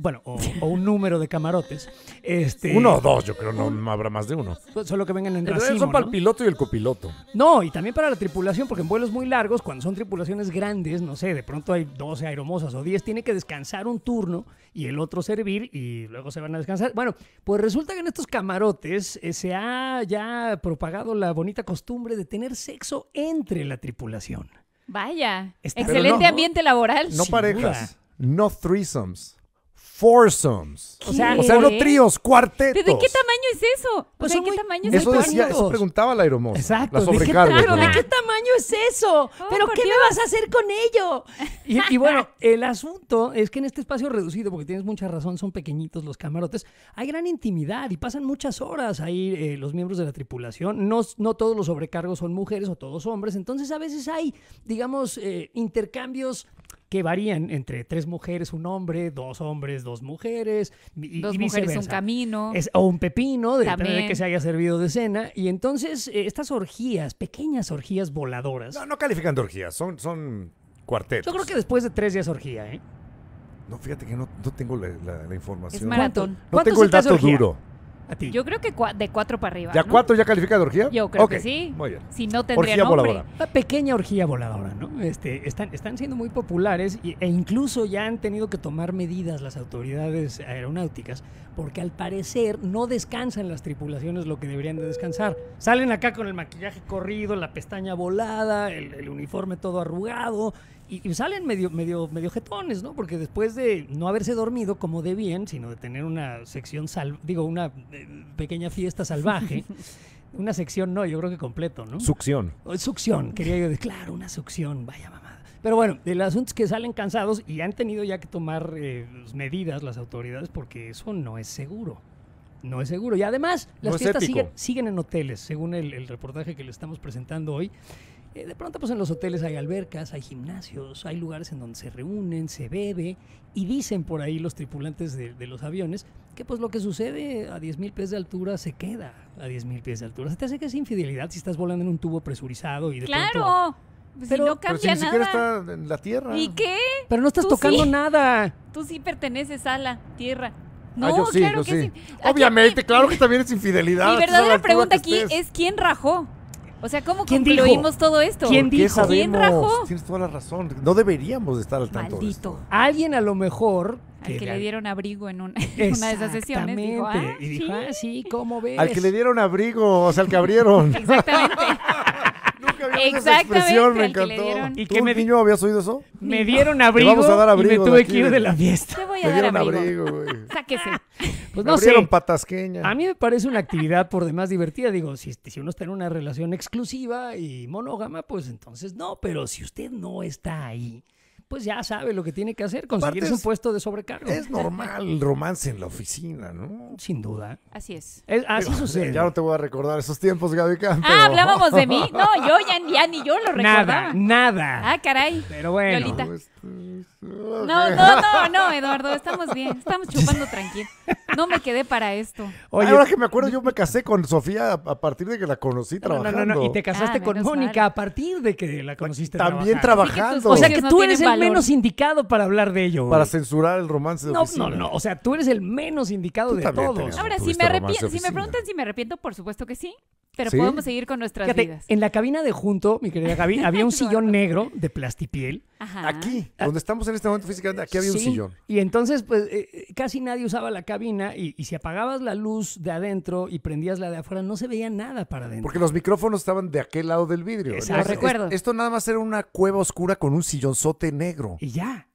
bueno, o, un número de camarotes. Este, uno o dos, yo creo, no, habrá más de uno. Pues, solo que vengan en el Son para el piloto y el copiloto. No, y también para la tripulación, porque en vuelos muy largos, cuando son tripulaciones grandes, no sé, de pronto hay 12 aeromosas o 10, tiene que descansar un turno y el otro servir y luego se van a descansar. Bueno, pues resulta que en estos camarotes eh, se ha ya propagado la bonita costumbre de tener sexo entre la tripulación. Vaya, excelente ambiente laboral. No parejas, no threesomes foursomes. O sea, no tríos, cuartetos. de qué tamaño es eso? Pues ¿de qué tamaño es eso? eso oh, preguntaba la hermosa. Exacto. La ¿De qué, ¿de qué tamaño es eso? ¿Pero qué me vas a hacer con ello? Y, bueno, el asunto es que en este espacio reducido, porque tienes mucha razón, son pequeñitos los camarotes, hay gran intimidad y pasan muchas horas ahí eh, los miembros de la tripulación. No, no todos los sobrecargos son mujeres o todos hombres, entonces a veces hay, digamos, eh, intercambios que varían entre tres mujeres, un hombre, dos hombres, dos mujeres, dos mujeres, un camino. o un pepino, depende de que se haya servido de cena. Y entonces, eh, estas orgías, pequeñas orgías voladoras. No, no califican de orgías, son, son cuartetos. Yo creo que después de tres días orgía, ¿eh? No, fíjate que no, tengo la, información. no tengo el dato duro. Yo creo que de cuatro para arriba. ¿Ya cuatro ya califica de orgía? Yo creo que sí. Si no tendría orgía nombre. Voladora. Ah, pequeña orgía voladora, ¿no? Este, están, están siendo muy populares e incluso ya han tenido que tomar medidas las autoridades aeronáuticas porque al parecer no descansan las tripulaciones lo que deberían de descansar. Salen acá con el maquillaje corrido, la pestaña volada, el uniforme todo arrugado y, salen medio, medio, medio jetones, ¿no? Porque después de no haberse dormido como de bien, sino de tener una sección, digo, una eh, pequeña fiesta salvaje. una sección no, yo creo que completo, ¿no? Succión. Oh, succión, quería yo decir, claro, una succión, vaya mamada. Pero bueno, el asunto es que salen cansados y han tenido ya que tomar eh, medidas las autoridades porque eso no es seguro. No es seguro. Y además, las fiestas siguen, en hoteles, según el, el reportaje que le estamos presentando hoy. Eh, de pronto, pues en los hoteles hay albercas, hay gimnasios, hay lugares en donde se reúnen, se bebe y dicen por ahí los tripulantes de, los aviones que pues lo que sucede a 10.000 pies de altura se queda a 10.000 pies de altura. Se te hace que es infidelidad si estás volando en un tubo presurizado y de ¡Claro! Pues, pero, si no cambia pero ni en la tierra. ¿Y qué? Pero no estás tocando nada. Tú sí perteneces a la tierra. Ah, no, claro que sí. Obviamente, claro que también es infidelidad. Mi verdadera la pregunta aquí es: ¿quién rajó? O sea, ¿cómo concluimos todo esto? ¿Quién dijo? ¿Quién rajó? Tienes toda la razón. No deberíamos de estar al tanto. Maldito. Alguien a lo mejor. Al que, le dieron abrigo en, una de esas sesiones. Dijo, ah, y dijo, sí. Ah, sí, ¿cómo ves? Al que le dieron abrigo, o sea, al que abrieron. Exactamente. Exactamente, me encantó. ¿Y qué me niño, habías oído eso? Me dieron abrigo, me tuve que ir de la fiesta. Te voy a me dar dieron abrigo, Sáquese. Pues patasqueña. A mí me parece una actividad por demás divertida. Digo, este, si uno está en una relación exclusiva y monógama, pues entonces no. Pero si usted no está ahí pues ya sabe lo que tiene que hacer, conseguir es, puesto de sobrecargo. Es normal el romance en la oficina, ¿no? Sin duda. Así es. así sucede. Ya no te voy a recordar esos tiempos, Gaby Ah, hablábamos de mí. No, yo ya, ni yo lo recordaba. Nada, nada. Ah, caray. Pero bueno. No, no, no, no, Eduardo, estamos bien, estamos chupando tranquilo. No me quedé para esto. Oye, ahora que me acuerdo, yo me casé con Sofía a partir de que la conocí trabajando. No, no, no, y te casaste ah, con Mónica a partir de que la conociste También trabajando. O sea que tú eres el menos indicado para hablar de ello. Para censurar el romance de oficina. No, no, no, o sea, tú eres el menos indicado de todos. Ahora, si me, si me preguntan si me arrepiento, por supuesto que sí pero podemos seguir con nuestras vidas. En la cabina de junto, mi querida Gaby, había un sillón negro de plastipiel. Ajá. Aquí, donde estamos en este momento físicamente, aquí había un sillón. Y entonces, pues, eh, eh, casi nadie usaba la cabina y, si apagabas la luz de adentro y prendías la de afuera, no se veía nada para adentro. Porque los micrófonos estaban de aquel lado del vidrio. Exacto. esto nada más era una cueva oscura con un sillonzote negro. Y ya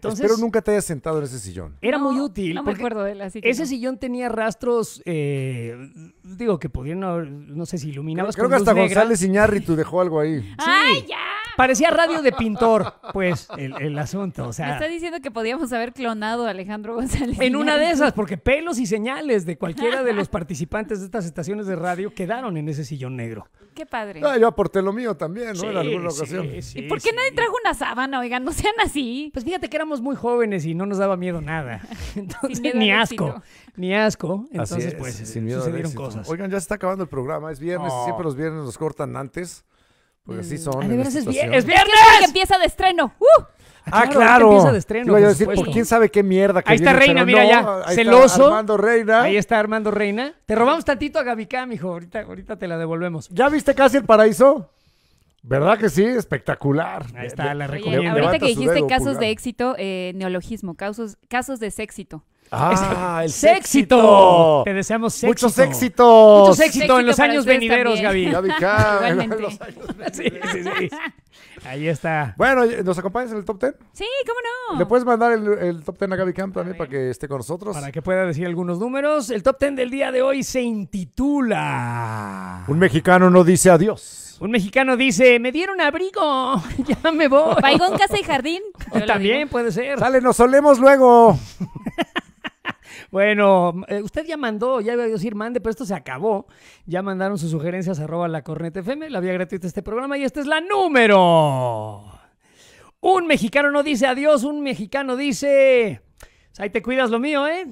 pero Espero nunca te hayas sentado en ese sillón. Era muy útil. me acuerdo de él, Ese sillón tenía rastros, eh, digo, que podían, no sé si iluminabas. Creo, creo que hasta González González Iñárritu dejó algo ahí. ¡Ay, ya! Parecía radio de pintor, pues, el, asunto. O sea, me está diciendo que podíamos haber clonado a Alejandro González. En una de esas, porque pelos y señales de cualquiera de los participantes de estas estaciones de radio quedaron en ese sillón negro. Qué padre. Ah, yo aporté lo mío también, ¿no? en alguna ocasión. ¿Y por qué nadie trajo una sábana? Oigan, no sean así. Pues fíjate que éramos muy jóvenes y no nos daba miedo nada. Entonces, ni asco, ni asco. Entonces, pues, sin eh, miedo sucedieron cosas. Oigan, ya se está acabando el programa, es viernes, siempre los viernes los cortan antes. Porque así son. es, viernes. ¡Es que empieza de estreno. Uh. Ah, claro. Empieza de estreno. a decir, por pues, quién sabe qué mierda que Ahí está Reina, mira ya. Celoso. Armando Reina. Ahí está Armando Reina. Te robamos tantito a Gabicá, hijo. Ahorita, ahorita te la devolvemos. ¿Ya viste casi el paraíso? ¿Verdad que sí? Espectacular. Ahí está, la ahorita que dijiste eh, casos de éxito, eh, neologismo, casos, casos de éxito. ¡Ah, el éxito! Te deseamos éxito. Muchos éxitos. Muchos éxitos en los años venideros, Gaby. Gaby Cam, Sí, sí, sí. Ahí está. Bueno, ¿nos acompañas en el top Ten? Sí, cómo no. Le puedes mandar el, top Ten a Gaby Camp también para que esté con nosotros. Para que pueda decir algunos números. El top Ten del día de hoy se intitula Un mexicano no dice adiós. Un mexicano dice, me dieron abrigo, ya me voy. Paigón, casa y jardín. También puede ser. Sale, nos solemos luego. Bueno, eh, usted ya mandó, ya iba a decir mande, pero esto se acabó. Ya mandaron sus sugerencias arroba la corneta FM, la vía gratuita este programa y esta es la número. Un mexicano no dice adiós, un mexicano dice... Pues ahí te cuidas lo mío, ¿eh?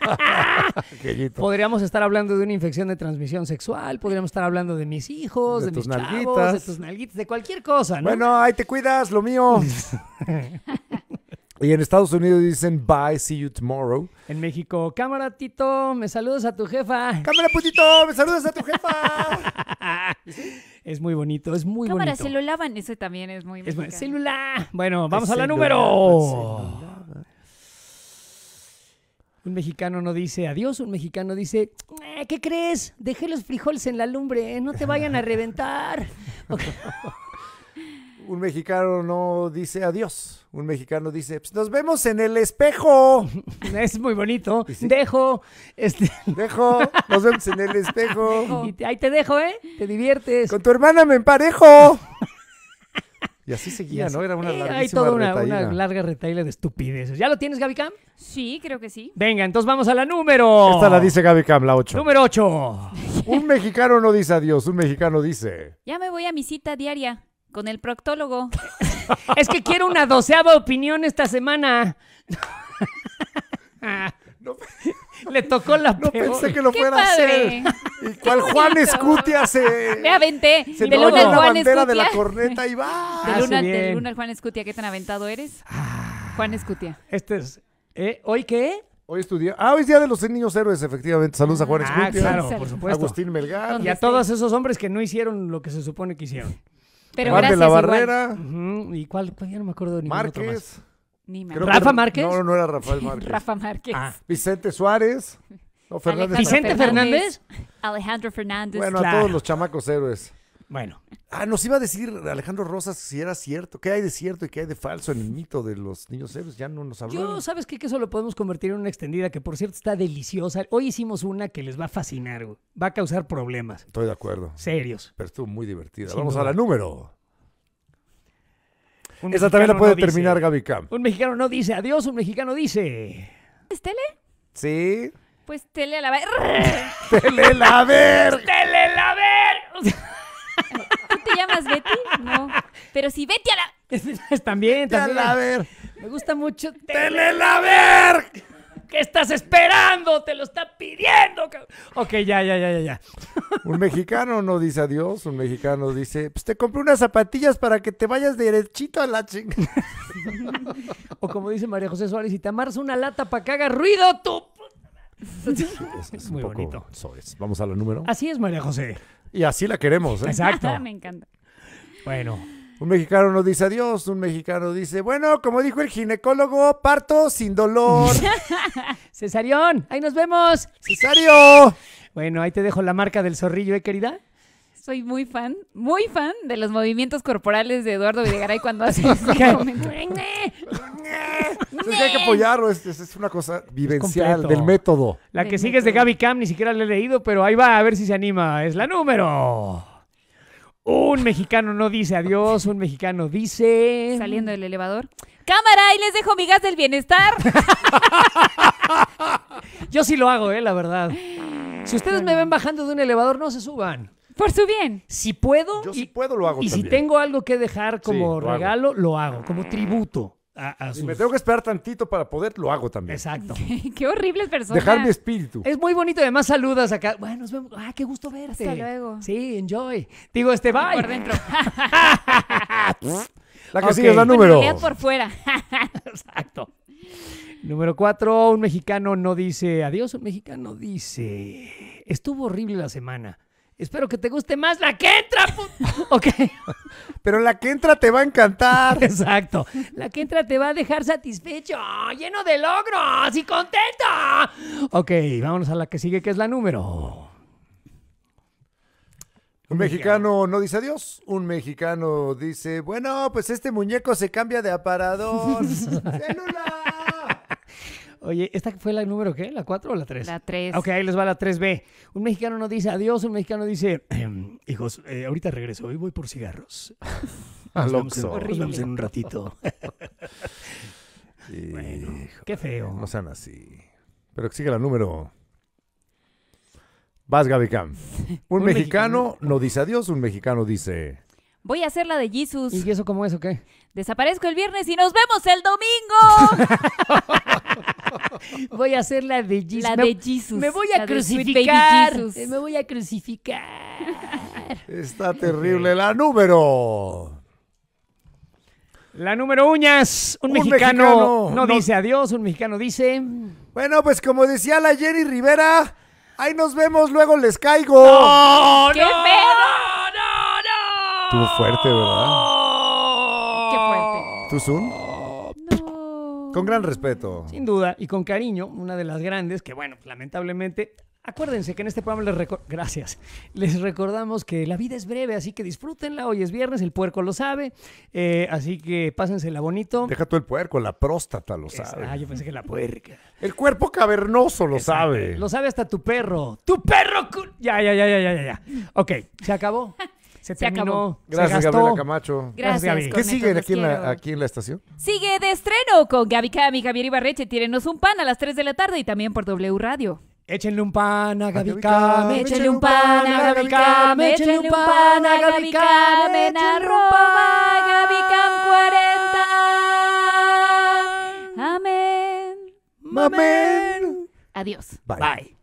podríamos estar hablando de una infección de transmisión sexual, podríamos estar hablando de mis hijos, de, mis nalguitas. Chavos, de tus nalguitas, de cualquier cosa, ¿no? Bueno, ahí te cuidas, lo mío. Y en Estados Unidos dicen bye, see you tomorrow. En México, cámara Tito, me saludas a tu jefa. Cámara putito, me saludas a tu jefa. es muy bonito, es muy cámara, se lo lavan, eso también es muy es bueno. Celular. Bueno, vamos a la número. Un mexicano no dice adiós, un mexicano dice, eh, ¿qué crees? Dejé los frijoles en la lumbre, no te vayan a reventar. un mexicano no dice adiós. Un mexicano dice, pues, nos vemos en el espejo. Es muy bonito. Dejo. Este... Dejo. Nos vemos en el espejo. ahí te dejo, ¿eh? Te diviertes. Con tu hermana me emparejo. Y así seguía, ¿no? Era una larga Hay toda una, larga retaila de estupideces. ¿Ya lo tienes, Gaby Cam? Sí, creo que sí. Venga, entonces vamos a la número. Esta la dice Gaby Cam, la 8. Número 8. un mexicano no dice adiós, un mexicano dice... Ya me voy a mi cita diaria con el proctólogo. es que quiero una doceava opinión esta semana. Le tocó la No pensé que lo fuera a hacer. Y cual Juan Escutia se. Me aventé. Se de luna la bandera de la corneta y va. De luna, ah, Juan Escutia, ¿qué tan aventado eres? Ah. Juan Escutia. Este es. Eh, ¿Hoy qué? Hoy estudió. Ah, hoy es Día de los Niños Héroes, efectivamente. Saludos a Juan Ah, claro, por supuesto. Agustín Melgar. Y a todos esos hombres que no hicieron lo que se supone que hicieron. Pero Marque gracias, la barrera. ¿Y cuál, Pues Ya no me acuerdo de ningún Márquez. Otro más. Ni ¿Rafa Márquez? No, no era Rafael Márquez. Rafa Márquez. Ah, Vicente Suárez. No, Fernández. Vicente Fernández. Alejandro Fernández. Bueno, a todos los chamacos héroes. Bueno. Ah, nos iba a decir Alejandro Rosas si era cierto. ¿Qué hay de cierto y qué hay de falso en el mito de los niños seres? Ya no nos habló. Yo, ¿sabes qué? Que eso lo podemos convertir en una extendida que, por cierto, está deliciosa. Hoy hicimos una que les va a fascinar, Va a causar problemas. Estoy de acuerdo. Serios. Pero estuvo muy divertida. Vamos a la número. Esa también la puede terminar Gaby Cam. Un mexicano no dice adiós, un mexicano dice. ¿Es tele? Sí. Pues tele a la ver. ¡Tele la ver! ¡Tele la ver! ¿Tú te llamas Betty? No. Pero si Betty a la... también, también. Ver. Me gusta mucho... ver! ¿Qué estás esperando? Te lo está pidiendo. Ok, ya, ya, ya, ya, ya. Un mexicano no dice adiós, un mexicano dice, pues te compré unas zapatillas para que te vayas derechito a la chingada. o como dice María José Suárez, si te amarras una lata para que haga ruido, tú... es, Muy bonito. Vamos a la número. Así es, María José. Y así la queremos. ¿eh? Exacto. Me encanta. Bueno. Un mexicano nos dice adiós, un mexicano dice, bueno, como dijo el ginecólogo, parto sin dolor. Cesarión, ahí nos vemos. Cesario. Bueno, ahí te dejo la marca del zorrillo, ¿eh, querida? Soy muy fan, muy fan de los movimientos corporales de Eduardo Videgaray cuando hace Entonces hay que apoyarlo, es, una cosa vivencial del método. La que sigue es de Gaby Cam, ni siquiera la he leído, pero ahí va, a ver si se anima. Es la número. Un mexicano no dice adiós, un mexicano dice... Saliendo del elevador. Cámara, y les dejo mi del bienestar. Yo sí lo hago, eh, la verdad. Si ustedes me ven bajando de un elevador, no se suban. Por su bien. Si puedo, y, si puedo, lo hago y si tengo algo que dejar como regalo, lo hago, como tributo si me tengo que esperar tantito para poder, lo hago también. Exacto. Qué, horribles personas Dejar mi espíritu. Es muy bonito. Además, saludas acá. Bueno, nos vemos. Ah, qué gusto verte. Hasta luego. Sí, enjoy. Digo, este, bye. Por dentro. la que es la número. Bueno, por fuera. Exacto. Número cuatro, un mexicano no dice adiós, un mexicano dice, estuvo horrible la semana. Espero que te guste más la que entra. ok. Pero la que entra te va a encantar. Exacto. La que entra te va a dejar satisfecho, lleno de logros y contento. Ok, vámonos a la que sigue, que es la número. Un mexicano no dice adiós, un mexicano dice, bueno, pues este muñeco se cambia de aparador. ¡Celular! Oye, ¿esta fue la número qué? ¿La 4 o la 3? La 3. Ok, ahí les va la 3B. Un mexicano no dice adiós, un mexicano dice, hijos, eh, ahorita regreso, y voy por cigarros. Alonso, en un ratito. qué feo. No sean así. Pero sigue la número. Vas, Gaby Un, mexicano, mexicano no dice adiós, un mexicano dice... Voy a hacer la de Jesus. ¿Y eso cómo es o qué? Desaparezco el viernes y nos vemos el domingo. voy a hacer la de Jesus. La de Me voy a crucificar. Me voy a crucificar. Está terrible. La número. La número uñas. Un, mexicano, no, dice adiós, un mexicano dice. Bueno, pues como decía la Jenny Rivera, ahí nos vemos, luego les caigo. ¡Qué pedo! ¡No, no! fuerte, ¿verdad? ¿Tú No. Con gran respeto. Sin duda, y con cariño, una de las grandes que, bueno, pues, lamentablemente Acuérdense que en este programa les gracias. Les recordamos que la vida es breve, así que disfrútenla. Hoy es viernes, el puerco lo sabe, eh, así que pásensela bonito. Deja tú el puerco, la próstata lo sabe. Ah, yo pensé que la puerca. El cuerpo cavernoso lo sabe. Lo sabe hasta tu perro. ¡Tu perro! Ya, ya, ya, ya, ya, ya. Ok, se acabó. Se, terminó. Gracias, Gabriela Camacho. Gracias, Gaby. ¿Qué sigue aquí en, la, aquí en, la, estación? Sigue de estreno con Gaby Cami, Javier Ibarreche. Tírenos un pan a las 3 de la tarde y también por W Radio. Échenle un pan a Gabi Cam, échenle un pan a Gabi Cam, échenle un pan a Gabi Cam, en arroba Gaby Cam 40. Amén. Amén. Adiós. Bye.